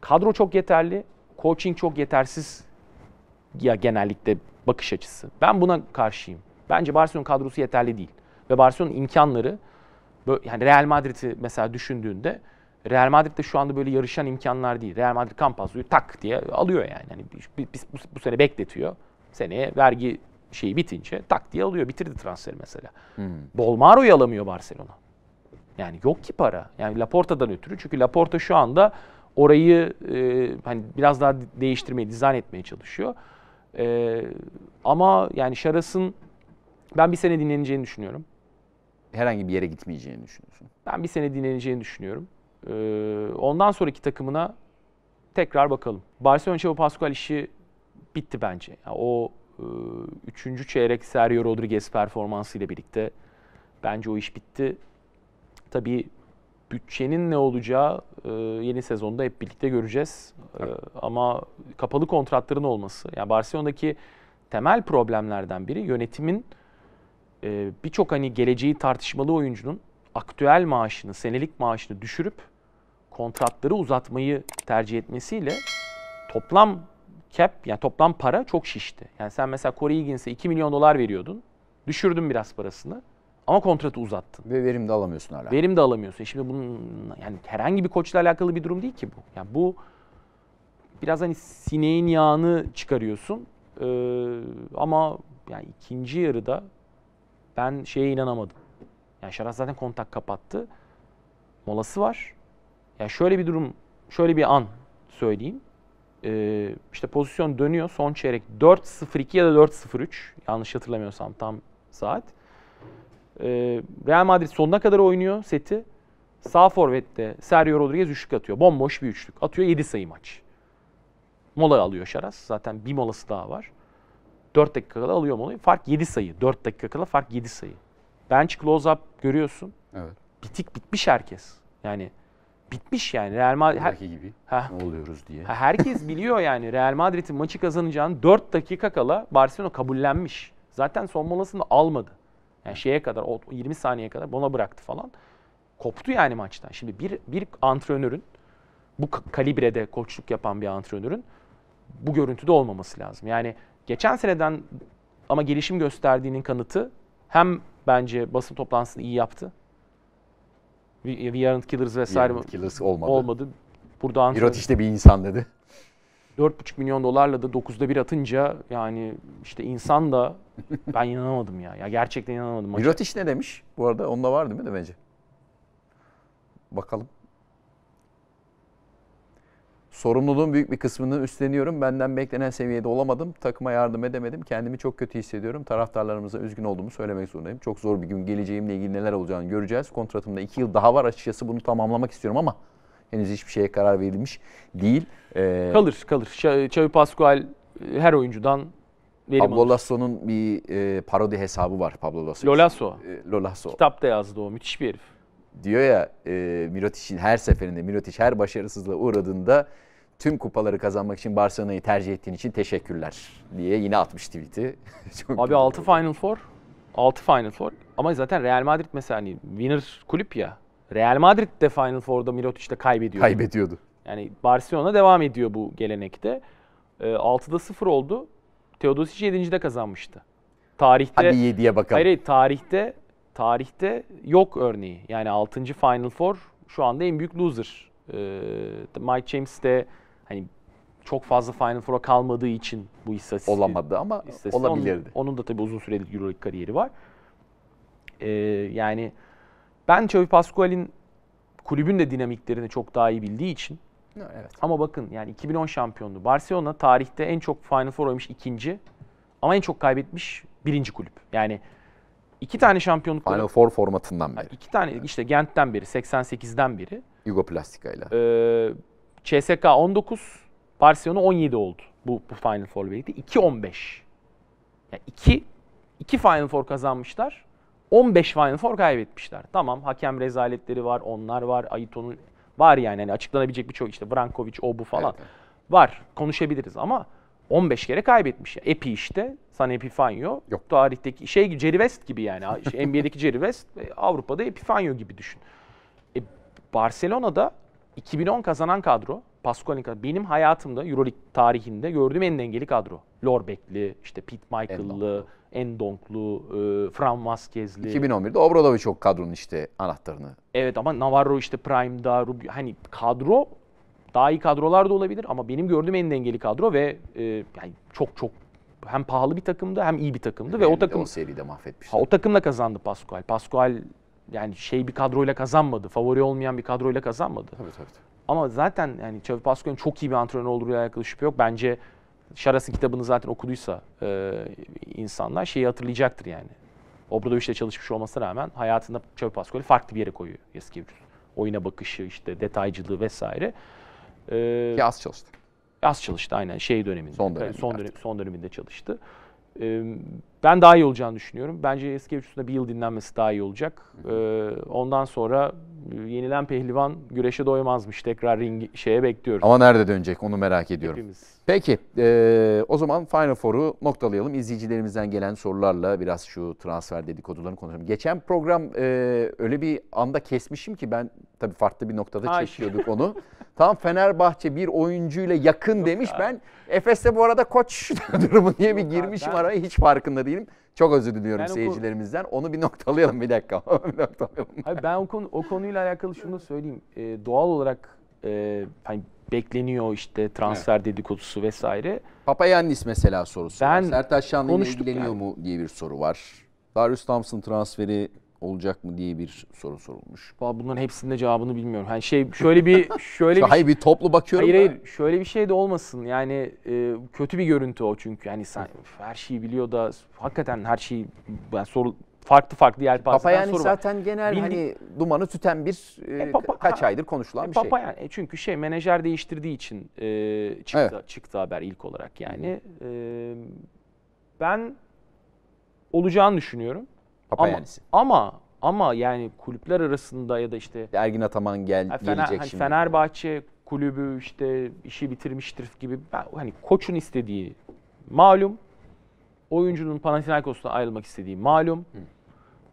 Kadro çok yeterli, coaching çok yetersiz ya genellikle bakış açısı. Ben buna karşıyım. Bence Barcelona kadrosu yeterli değil. Ve Barcelona'nın imkanları yani Real Madrid'i mesela düşündüğünde Real Madrid'de şu anda böyle yarışan imkanlar değil. Real Madrid Campazzo'yu tak diye alıyor yani. yani biz, bu, bu sene bekletiyor. Seneye vergi şeyi bitince tak diye alıyor. Bitirdi transferi mesela. Hmm. Bolmaro'yu alamıyor Barcelona. Yani yok ki para. Yani Laporta'dan ötürü. Çünkü Laporta şu anda orayı e, hani biraz daha değiştirmeye, dizayn etmeye çalışıyor. E, ama yani Şaras'ın ben bir sene dinleneceğini düşünüyorum. Herhangi bir yere gitmeyeceğini düşünüyorsun. Ben bir sene dinleneceğini düşünüyorum. E, ondan sonraki takımına tekrar bakalım. Barcelona Çevo Pascual işi bitti bence. Yani o ee, üçüncü çeyrek Sergio Rodriguez performansıyla birlikte bence o iş bitti. Tabii bütçenin ne olacağı e, yeni sezonda hep birlikte göreceğiz. Evet. ama kapalı kontratların olması. Yani Barcelona'daki temel problemlerden biri yönetimin e, birçok hani geleceği tartışmalı oyuncunun aktüel maaşını, senelik maaşını düşürüp kontratları uzatmayı tercih etmesiyle toplam cap yani toplam para çok şişti. Yani sen mesela Corey Higgins'e 2 milyon dolar veriyordun. Düşürdün biraz parasını. Ama kontratı uzattın. Ve verim de alamıyorsun hala. Verim de alamıyorsun. E şimdi bunun yani herhangi bir koçla alakalı bir durum değil ki bu. Yani bu biraz hani sineğin yağını çıkarıyorsun. Ee, ama yani ikinci yarıda ben şeye inanamadım. Yani Şaraz zaten kontak kapattı. Molası var. Ya yani şöyle bir durum, şöyle bir an söyleyeyim e, işte pozisyon dönüyor son çeyrek 4-0-2 ya da 4-0-3 yanlış hatırlamıyorsam tam saat. E, Real Madrid sonuna kadar oynuyor seti. Sağ forvette Sergio Rodriguez üçlük atıyor. Bomboş bir üçlük. Atıyor 7 sayı maç. Mola alıyor Şaraz. Zaten bir molası daha var. 4 dakika kala alıyor molayı. Fark 7 sayı. 4 dakika kala fark 7 sayı. Bench close up görüyorsun. Evet. Bitik bitmiş herkes. Yani bitmiş yani. Real Madrid her... gibi ha. ne oluyoruz diye. Ha, herkes biliyor yani Real Madrid'in maçı kazanacağını 4 dakika kala Barcelona kabullenmiş. Zaten son molasında almadı. Yani şeye kadar 20 saniye kadar bana bıraktı falan. Koptu yani maçtan. Şimdi bir bir antrenörün bu kalibrede koçluk yapan bir antrenörün bu görüntüde olmaması lazım. Yani geçen seneden ama gelişim gösterdiğinin kanıtı hem bence basın toplantısını iyi yaptı. Villareant Killers vesaire Villareant Killers olmadı. olmadı. Buradan Mirotic işte bir insan dedi. 4,5 milyon dolarla da 9'da bir atınca yani işte insan da ben inanamadım ya. Ya gerçekten inanamadım. iş ne demiş? Bu arada onda var değil mi demece? Bakalım sorumluluğun büyük bir kısmını üstleniyorum. Benden beklenen seviyede olamadım. Takıma yardım edemedim. Kendimi çok kötü hissediyorum. Taraftarlarımıza üzgün olduğumu söylemek zorundayım. Çok zor bir gün geleceğimle ilgili neler olacağını göreceğiz. Kontratımda iki yıl daha var. Açıkçası bunu tamamlamak istiyorum ama henüz hiçbir şeye karar verilmiş değil. Ee, kalır kalır. Xavi Pascual e, her oyuncudan verim Pablo Lasso'nun bir e, parodi hesabı var Pablo Lasso. Lolasso. E, Lolasso. Kitapta yazdı o. Müthiş bir herif diyor ya e, Mirotic'in her seferinde Mirotic her başarısızlığa uğradığında tüm kupaları kazanmak için Barcelona'yı tercih ettiğin için teşekkürler diye yine atmış tweet'i. Çok Abi 6 Final Four. 6 Final Four. Ama zaten Real Madrid mesela hani winner kulüp ya. Real Madrid de Final Four'da Mirotic'le kaybediyordu. Kaybediyordu. Yani Barcelona devam ediyor bu gelenekte. E, 6'da 0 oldu. Teodosic 7.de kazanmıştı. Tarihte Hadi 7'ye bakalım. Hayır, tarihte tarihte yok örneği. Yani 6. Final Four şu anda en büyük loser. Ee, Mike James de hani çok fazla Final Four'a kalmadığı için bu istatistik olamadı ama istatistik. olabilirdi. Onun, onun da tabii uzun süreli EuroLeague kariyeri var. Ee, yani ben Xavi Pascual'in kulübün de dinamiklerini çok daha iyi bildiği için Evet. Ama bakın yani 2010 şampiyonluğu. Barcelona tarihte en çok Final Four oymuş ikinci ama en çok kaybetmiş birinci kulüp. Yani İki tane şampiyonlukları. Final Four formatından beri. İki tane evet. işte Gent'ten beri, 88'den beri. Yugoplastika ile. E, CSK 19, Barcelona 17 oldu bu, bu Final Four birlikte. 2-15. Yani iki, iki Final Four kazanmışlar. 15 Final Four kaybetmişler. Tamam hakem rezaletleri var, onlar var, Ayton'un var yani. yani açıklanabilecek birçok işte Brankovic, o bu falan. Evet. Var, konuşabiliriz ama 15 kere kaybetmiş. Yani Epi işte. San Epifanyo. Yok. Tarihteki şey Jerry West gibi yani. İşte NBA'deki Jerry West. E, Avrupa'da Epifanyo gibi düşün. E, Barcelona'da 2010 kazanan kadro. kadro. benim hayatımda Euroleague tarihinde gördüğüm en dengeli kadro. Lorbekli, işte Pete Michael'lı, Endonklu, e, Fran Vasquez'li. 2011'de Obradoviç çok kadronun işte anahtarını. Evet ama Navarro işte Prime'da, Rubio. Hani kadro daha iyi kadrolar da olabilir ama benim gördüğüm en dengeli kadro ve e, yani çok çok hem pahalı bir takımdı hem iyi bir takımdı ve, ve o takım o seriyi mahvetmiş. Ha, o takımla kazandı Pascual. Pascual yani şey bir kadroyla kazanmadı. Favori olmayan bir kadroyla kazanmadı. Tabii tabii. Ama zaten yani Xavi Pascual'ın çok iyi bir antrenör olduğuyla alakalı şüphe yok. Bence Şaras'ın kitabını zaten okuduysa e, insanlar şeyi hatırlayacaktır yani. Obradoviç'le çalışmış olmasına rağmen hayatında Xavi Pascual'i farklı bir yere koyuyor Eski Yaskevicius. Oyuna bakışı, işte detaycılığı vesaire. Ee, Ki az çalıştı. Az çalıştı aynen şey döneminde. Son döneminde. Son, dönem, son döneminde çalıştı. Ee, ben daha iyi olacağını düşünüyorum. Bence eski üçüsünde bir yıl dinlenmesi daha iyi olacak. Ee, ondan sonra e, yenilen pehlivan güreşe doymazmış. Tekrar ring şeye bekliyoruz. Ama nerede dönecek onu merak ediyorum. Hepimiz. Peki e, o zaman Final Four'u noktalayalım. İzleyicilerimizden gelen sorularla biraz şu transfer dedikodularını konuşalım. Geçen program e, öyle bir anda kesmişim ki ben tabii farklı bir noktada Ay. çekiyorduk onu. Tam Fenerbahçe bir oyuncuyla yakın Yok demiş. Abi. Ben Efes'te bu arada koç durumu diye bir girmişim ben... araya hiç farkında değil değilim. Çok özür diliyorum ben seyircilerimizden. Onu bir noktalayalım bir dakika. bir noktalayalım. Hayır, ben o, konu, o konuyla alakalı şunu söyleyeyim. Ee, doğal olarak e, hani bekleniyor işte transfer evet. dedikodusu vesaire. Papayannis mesela sorusu. Ben Sertaç Şanlı'yla ilgileniyor yani. mu diye bir soru var. Darius Thompson transferi olacak mı diye bir soru sorulmuş. Vallahi bunların hepsinde cevabını bilmiyorum. Hani şey şöyle bir şöyle bir bir toplu bakıyorum. Hayır hayır şöyle bir şey de olmasın. Yani e, kötü bir görüntü o çünkü. Yani sen her şeyi biliyor da hakikaten her şeyi yani soru farklı farklı yelpazeden hani soru yani var. zaten genel Bildi- hani dumanı tüten bir e, e, papa, kaç aydır konuşulan e, bir şey. Papa yani e, çünkü şey menajer değiştirdiği için e, çıktı evet. çıktı haber ilk olarak yani. E, ben olacağını düşünüyorum. Papa ama, yanisi. Ama ama yani kulüpler arasında ya da işte Ergin Ataman gel yani Fener, gelecek hani şimdi. Fenerbahçe kulübü işte işi bitirmiştir gibi ben, hani koçun istediği malum oyuncunun Panathinaikos'tan ayrılmak istediği malum. Hı.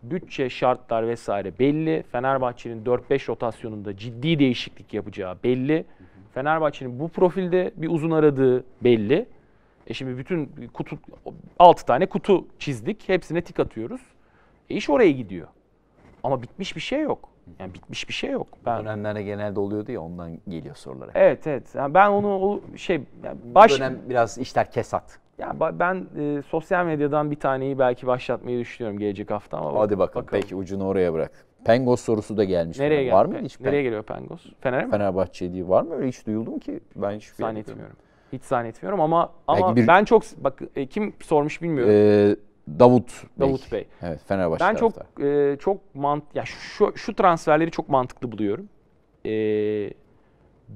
Bütçe, şartlar vesaire belli. Fenerbahçe'nin 4-5 rotasyonunda ciddi değişiklik yapacağı belli. Hı hı. Fenerbahçe'nin bu profilde bir uzun aradığı belli. E şimdi bütün kutu 6 tane kutu çizdik. Hepsine tik atıyoruz. E iş oraya gidiyor. Ama bitmiş bir şey yok. Yani bitmiş bir şey yok. Ben dönemlerde genelde oluyordu ya ondan geliyor sorulara. Evet evet. Yani ben onu o şey yani baş Bu dönem biraz işler kesat. yani ben e, sosyal medyadan bir taneyi belki başlatmayı düşünüyorum gelecek hafta ama Hadi bakalım. bakalım. Peki ucunu oraya bırak. Pengos sorusu da gelmiş. Nereye geldi? Var mı hiç? Nereye geliyor Pengos? Fener'e mi? Fenerbahçe diye var mı? Öyle hiç duyuldum ki ben hiç zannetmiyorum. Hiç zannetmiyorum ama ama bir... ben çok bak e, kim sormuş bilmiyorum. Ee, Davut Bey. Davut Bey. Evet Fenerbahçe Ben çok e, çok mant ya şu şu transferleri çok mantıklı buluyorum. E,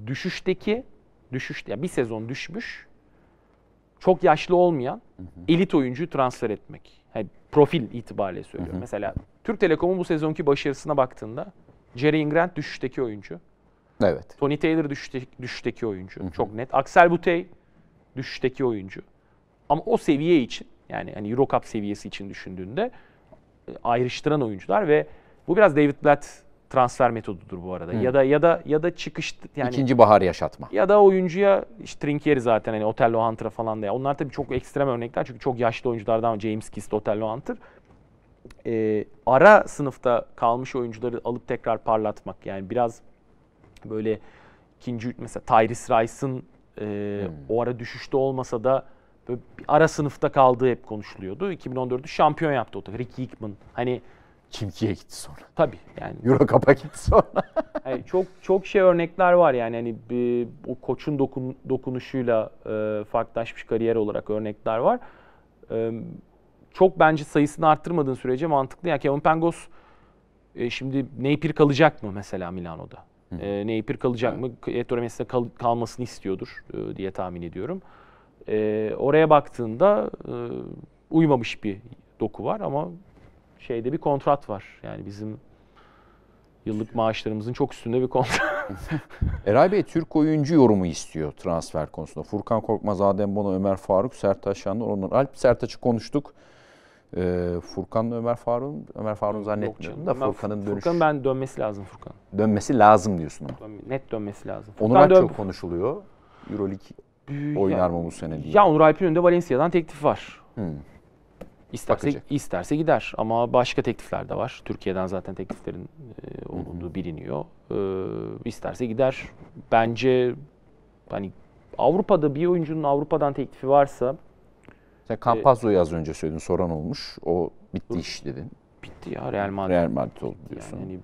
düşüşteki düşüş ya bir sezon düşmüş. Çok yaşlı olmayan hı hı. elit oyuncuyu transfer etmek. Yani profil itibariyle söylüyorum. Hı hı. Mesela Türk Telekom'un bu sezonki başarısına baktığında Jerry Ingrant düşüşteki oyuncu. Evet. Tony Taylor düşüşteki, düşüşteki oyuncu. Hı hı. Çok net. Axel Butey düşüşteki oyuncu. Ama o seviye için yani hani Euro Cup seviyesi için düşündüğünde e, ayrıştıran oyuncular ve bu biraz David Blatt transfer metodudur bu arada. Hı. Ya da ya da ya da çıkış yani ikinci bahar yaşatma. Ya da oyuncuya işte Trinkieri zaten hani Otello Hunter falan da. Onlar tabii çok ekstrem örnekler çünkü çok yaşlı oyunculardan James Kist, Otello Hunter. Ee, ara sınıfta kalmış oyuncuları alıp tekrar parlatmak yani biraz böyle ikinci mesela Tyrese Rice'ın e, hmm. o ara düşüşte olmasa da Böyle ara sınıfta kaldığı hep konuşuluyordu. 2014'te şampiyon yaptı o takım. Ricky Hickman. Hani Çimki'ye gitti sonra. Tabii yani. Euro Cup'a gitti sonra. yani çok çok şey örnekler var yani hani bir, o koçun dokun, dokunuşuyla e, farklılaşmış kariyer olarak örnekler var. E, çok bence sayısını arttırmadığın sürece mantıklı. Yani Kevin Pangos e, şimdi Napier kalacak mı mesela Milano'da? Hı. E, Napier kalacak Hı. mı? Ettore Messi'de kal, kalmasını istiyordur e, diye tahmin ediyorum. E, oraya baktığında e, uymamış bir doku var ama şeyde bir kontrat var. Yani bizim yıllık maaşlarımızın çok üstünde bir kontrat. Eray Bey Türk oyuncu yorumu istiyor transfer konusunda. Furkan Korkmaz, Adem Bono, Ömer Faruk, Sertaç Şanlı, Onur Alp. Sertaç'ı konuştuk. Ee, Furkan'la Ömer Faruk'un Ömer Faruk'un zannetmiyorum da Furkan'ın dönüşü. Furkan ben dönmesi lazım Furkan. Dönmesi lazım diyorsun ama. Net dönmesi lazım. Furkan Onur Alp dön... çok konuşuluyor. Euroleague Oynar mı bu sene diye. Ya Onur Alp'in önünde Valencia'dan teklif var. Hmm. İsterse, Bakacak. isterse gider ama başka teklifler de var. Türkiye'den zaten tekliflerin e, olduğu hmm. biliniyor. E, isterse gider. Bence hani Avrupa'da bir oyuncunun Avrupa'dan teklifi varsa sen Campazzo'yu e, az önce söyledin, soran olmuş. O bitti iş dedin. Bitti ya Real Madrid. Real Madrid oldu diyorsun. Yani,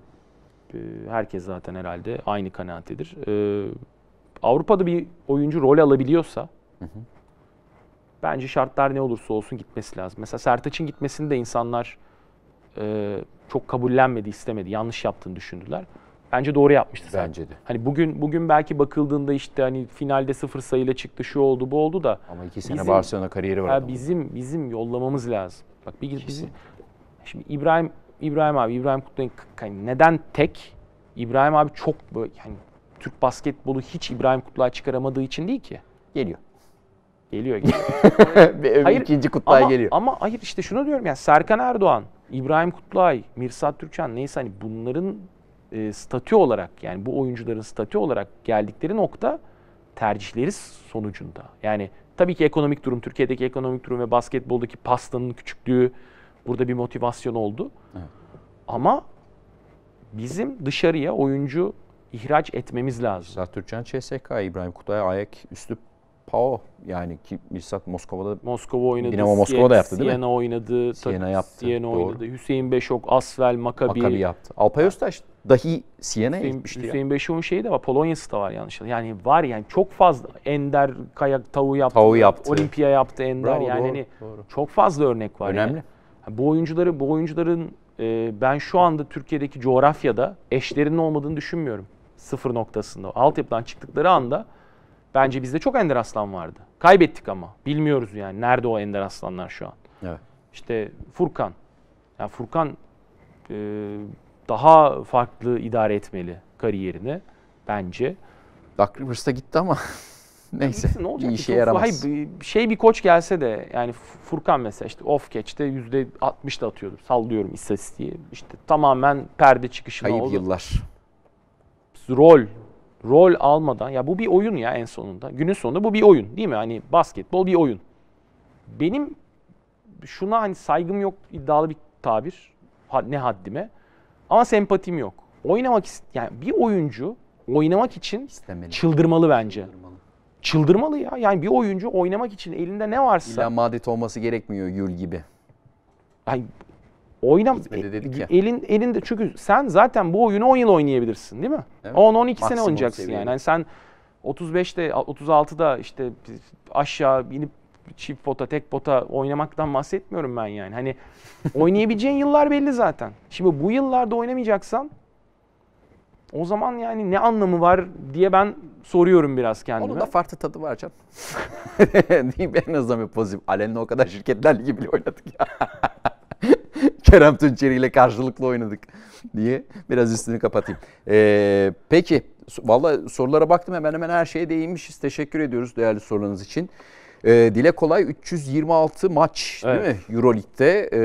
hani, e, herkes zaten herhalde aynı kanaattedir. Ee, Avrupa'da bir oyuncu rol alabiliyorsa hı hı. bence şartlar ne olursa olsun gitmesi lazım. Mesela Sertaç'ın gitmesini de insanlar e, çok kabullenmedi, istemedi. Yanlış yaptığını düşündüler. Bence doğru yapmıştı Bence de. Hani bugün bugün belki bakıldığında işte hani finalde sıfır sayıyla çıktı, şu oldu, bu oldu da. Ama iki sene bizim, Barcelona kariyeri var. bizim bizim yollamamız lazım. Bak bir bizim. Şimdi İbrahim İbrahim abi, İbrahim Kutlu'nun hani neden tek? İbrahim abi çok böyle yani Türk basketbolu hiç İbrahim Kutluay çıkaramadığı için değil ki. Geliyor. Geliyor. geliyor. hayır, ikinci Kutluay ama, geliyor. Ama hayır işte şunu diyorum yani Serkan Erdoğan, İbrahim Kutluay, Mirsat Türkçen neyse hani bunların e, statü olarak yani bu oyuncuların statü olarak geldikleri nokta tercihleri sonucunda. Yani tabii ki ekonomik durum, Türkiye'deki ekonomik durum ve basketboldaki pastanın küçüklüğü burada bir motivasyon oldu. Evet. Ama bizim dışarıya oyuncu ihraç etmemiz lazım. Mirsat Türkçen CSK, İbrahim Kutay, Ayak, üstü Pao yani ki Mirsat Moskova'da Moskova oynadı. Dinamo Moskova'da yaptı değil mi? Siena oynadı. Siena yaptı. Siena oynadı. Doğru. Hüseyin Beşok, Asvel, Makabi. Makabi yaptı. Alpay Öztaş dahi Siena'ya gitmişti. Hüseyin ya. Beşok'un şeyi de var. Polonya'sı da var yanlış. Yani var yani çok fazla. Ender kayak tavu yaptı. Tavu yaptı. Olimpiya yaptı Ender. Bravo, yani doğru, hani doğru. çok fazla örnek var. Önemli. Yani. Bu oyuncuları bu oyuncuların e, ben şu anda Türkiye'deki coğrafyada eşlerinin olmadığını düşünmüyorum sıfır noktasında. Altyapıdan çıktıkları anda bence bizde çok Ender Aslan vardı. Kaybettik ama. Bilmiyoruz yani nerede o Ender Aslanlar şu an. Evet. İşte Furkan. Yani Furkan e, daha farklı idare etmeli kariyerini bence. Dark Rivers'ta gitti ama neyse. Gitsin, ne olacak? İyi işe şey yaramaz. Hayır, şey bir koç gelse de yani Furkan mesela işte off catch'te %60 da atıyordu. Sallıyorum istatistiği. İşte tamamen perde çıkışına Kayıp oldu. yıllar rol rol almadan ya bu bir oyun ya en sonunda. Günün sonunda bu bir oyun değil mi? Hani basketbol bir oyun. Benim şuna hani saygım yok iddialı bir tabir. Ne haddime. Ama sempatim yok. Oynamak yani bir oyuncu oynamak için İstemeli. çıldırmalı bence. Çıldırmalı. çıldırmalı ya. Yani bir oyuncu oynamak için elinde ne varsa. İlla madit olması gerekmiyor yul gibi. Yani Oynam İzmir'de dedik e, ya. elin elinde çünkü sen zaten bu oyunu 10 yıl oynayabilirsin değil mi? Evet. 10 12 Maksimum sene oynayacaksın seviye. yani. yani. Sen 35'te 36'da işte aşağı inip çift pota, tek pota oynamaktan bahsetmiyorum ben yani. Hani oynayabileceğin yıllar belli zaten. Şimdi bu yıllarda oynamayacaksan o zaman yani ne anlamı var diye ben soruyorum biraz kendime. Onun da farklı tadı var canım. Değil mi? En azından bir pozitif. Alen'le o kadar şirketler gibi bile oynadık ya. Kerem Tunçeri ile karşılıklı oynadık diye biraz üstünü kapatayım. Ee, peki valla sorulara baktım hemen hemen her şeye değinmişiz. Teşekkür ediyoruz değerli sorularınız için. Ee, dile kolay 326 maç evet. değil mi Euroleague'de ee,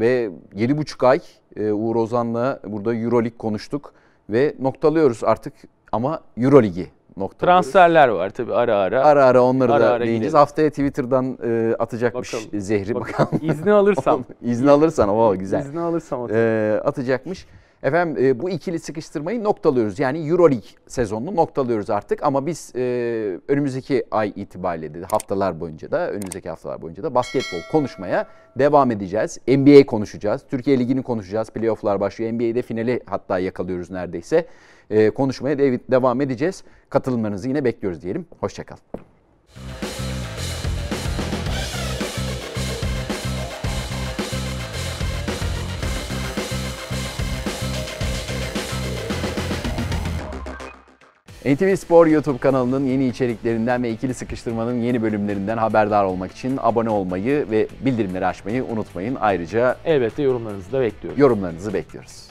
ve 7,5 ay e, Uğur Ozan'la burada Euroleague konuştuk ve noktalıyoruz artık ama Euroligi nokta. Transferler var tabii ara ara. Ara ara onları ara da ara değineceğiz. Gidelim. Haftaya Twitter'dan e, atacakmış bakalım. zehri bakalım. bakalım. İzni alırsam. İzni alırsan o güzel. İzni alırsam e, atacakmış. Efendim e, bu ikili sıkıştırmayı noktalıyoruz. Yani Euroleague sezonunu noktalıyoruz artık ama biz e, önümüzdeki ay itibariyle de haftalar boyunca da önümüzdeki haftalar boyunca da basketbol konuşmaya devam edeceğiz. NBA konuşacağız. Türkiye Ligi'ni konuşacağız. Playoff'lar başlıyor. NBA'de finali hatta yakalıyoruz neredeyse. Ee, konuşmaya devam edeceğiz. Katılımlarınızı yine bekliyoruz diyelim. Hoşçakalın. NTV Spor YouTube kanalının yeni içeriklerinden ve ikili sıkıştırmanın yeni bölümlerinden haberdar olmak için abone olmayı ve bildirimleri açmayı unutmayın. Ayrıca elbette yorumlarınızı da bekliyoruz. Yorumlarınızı bekliyoruz.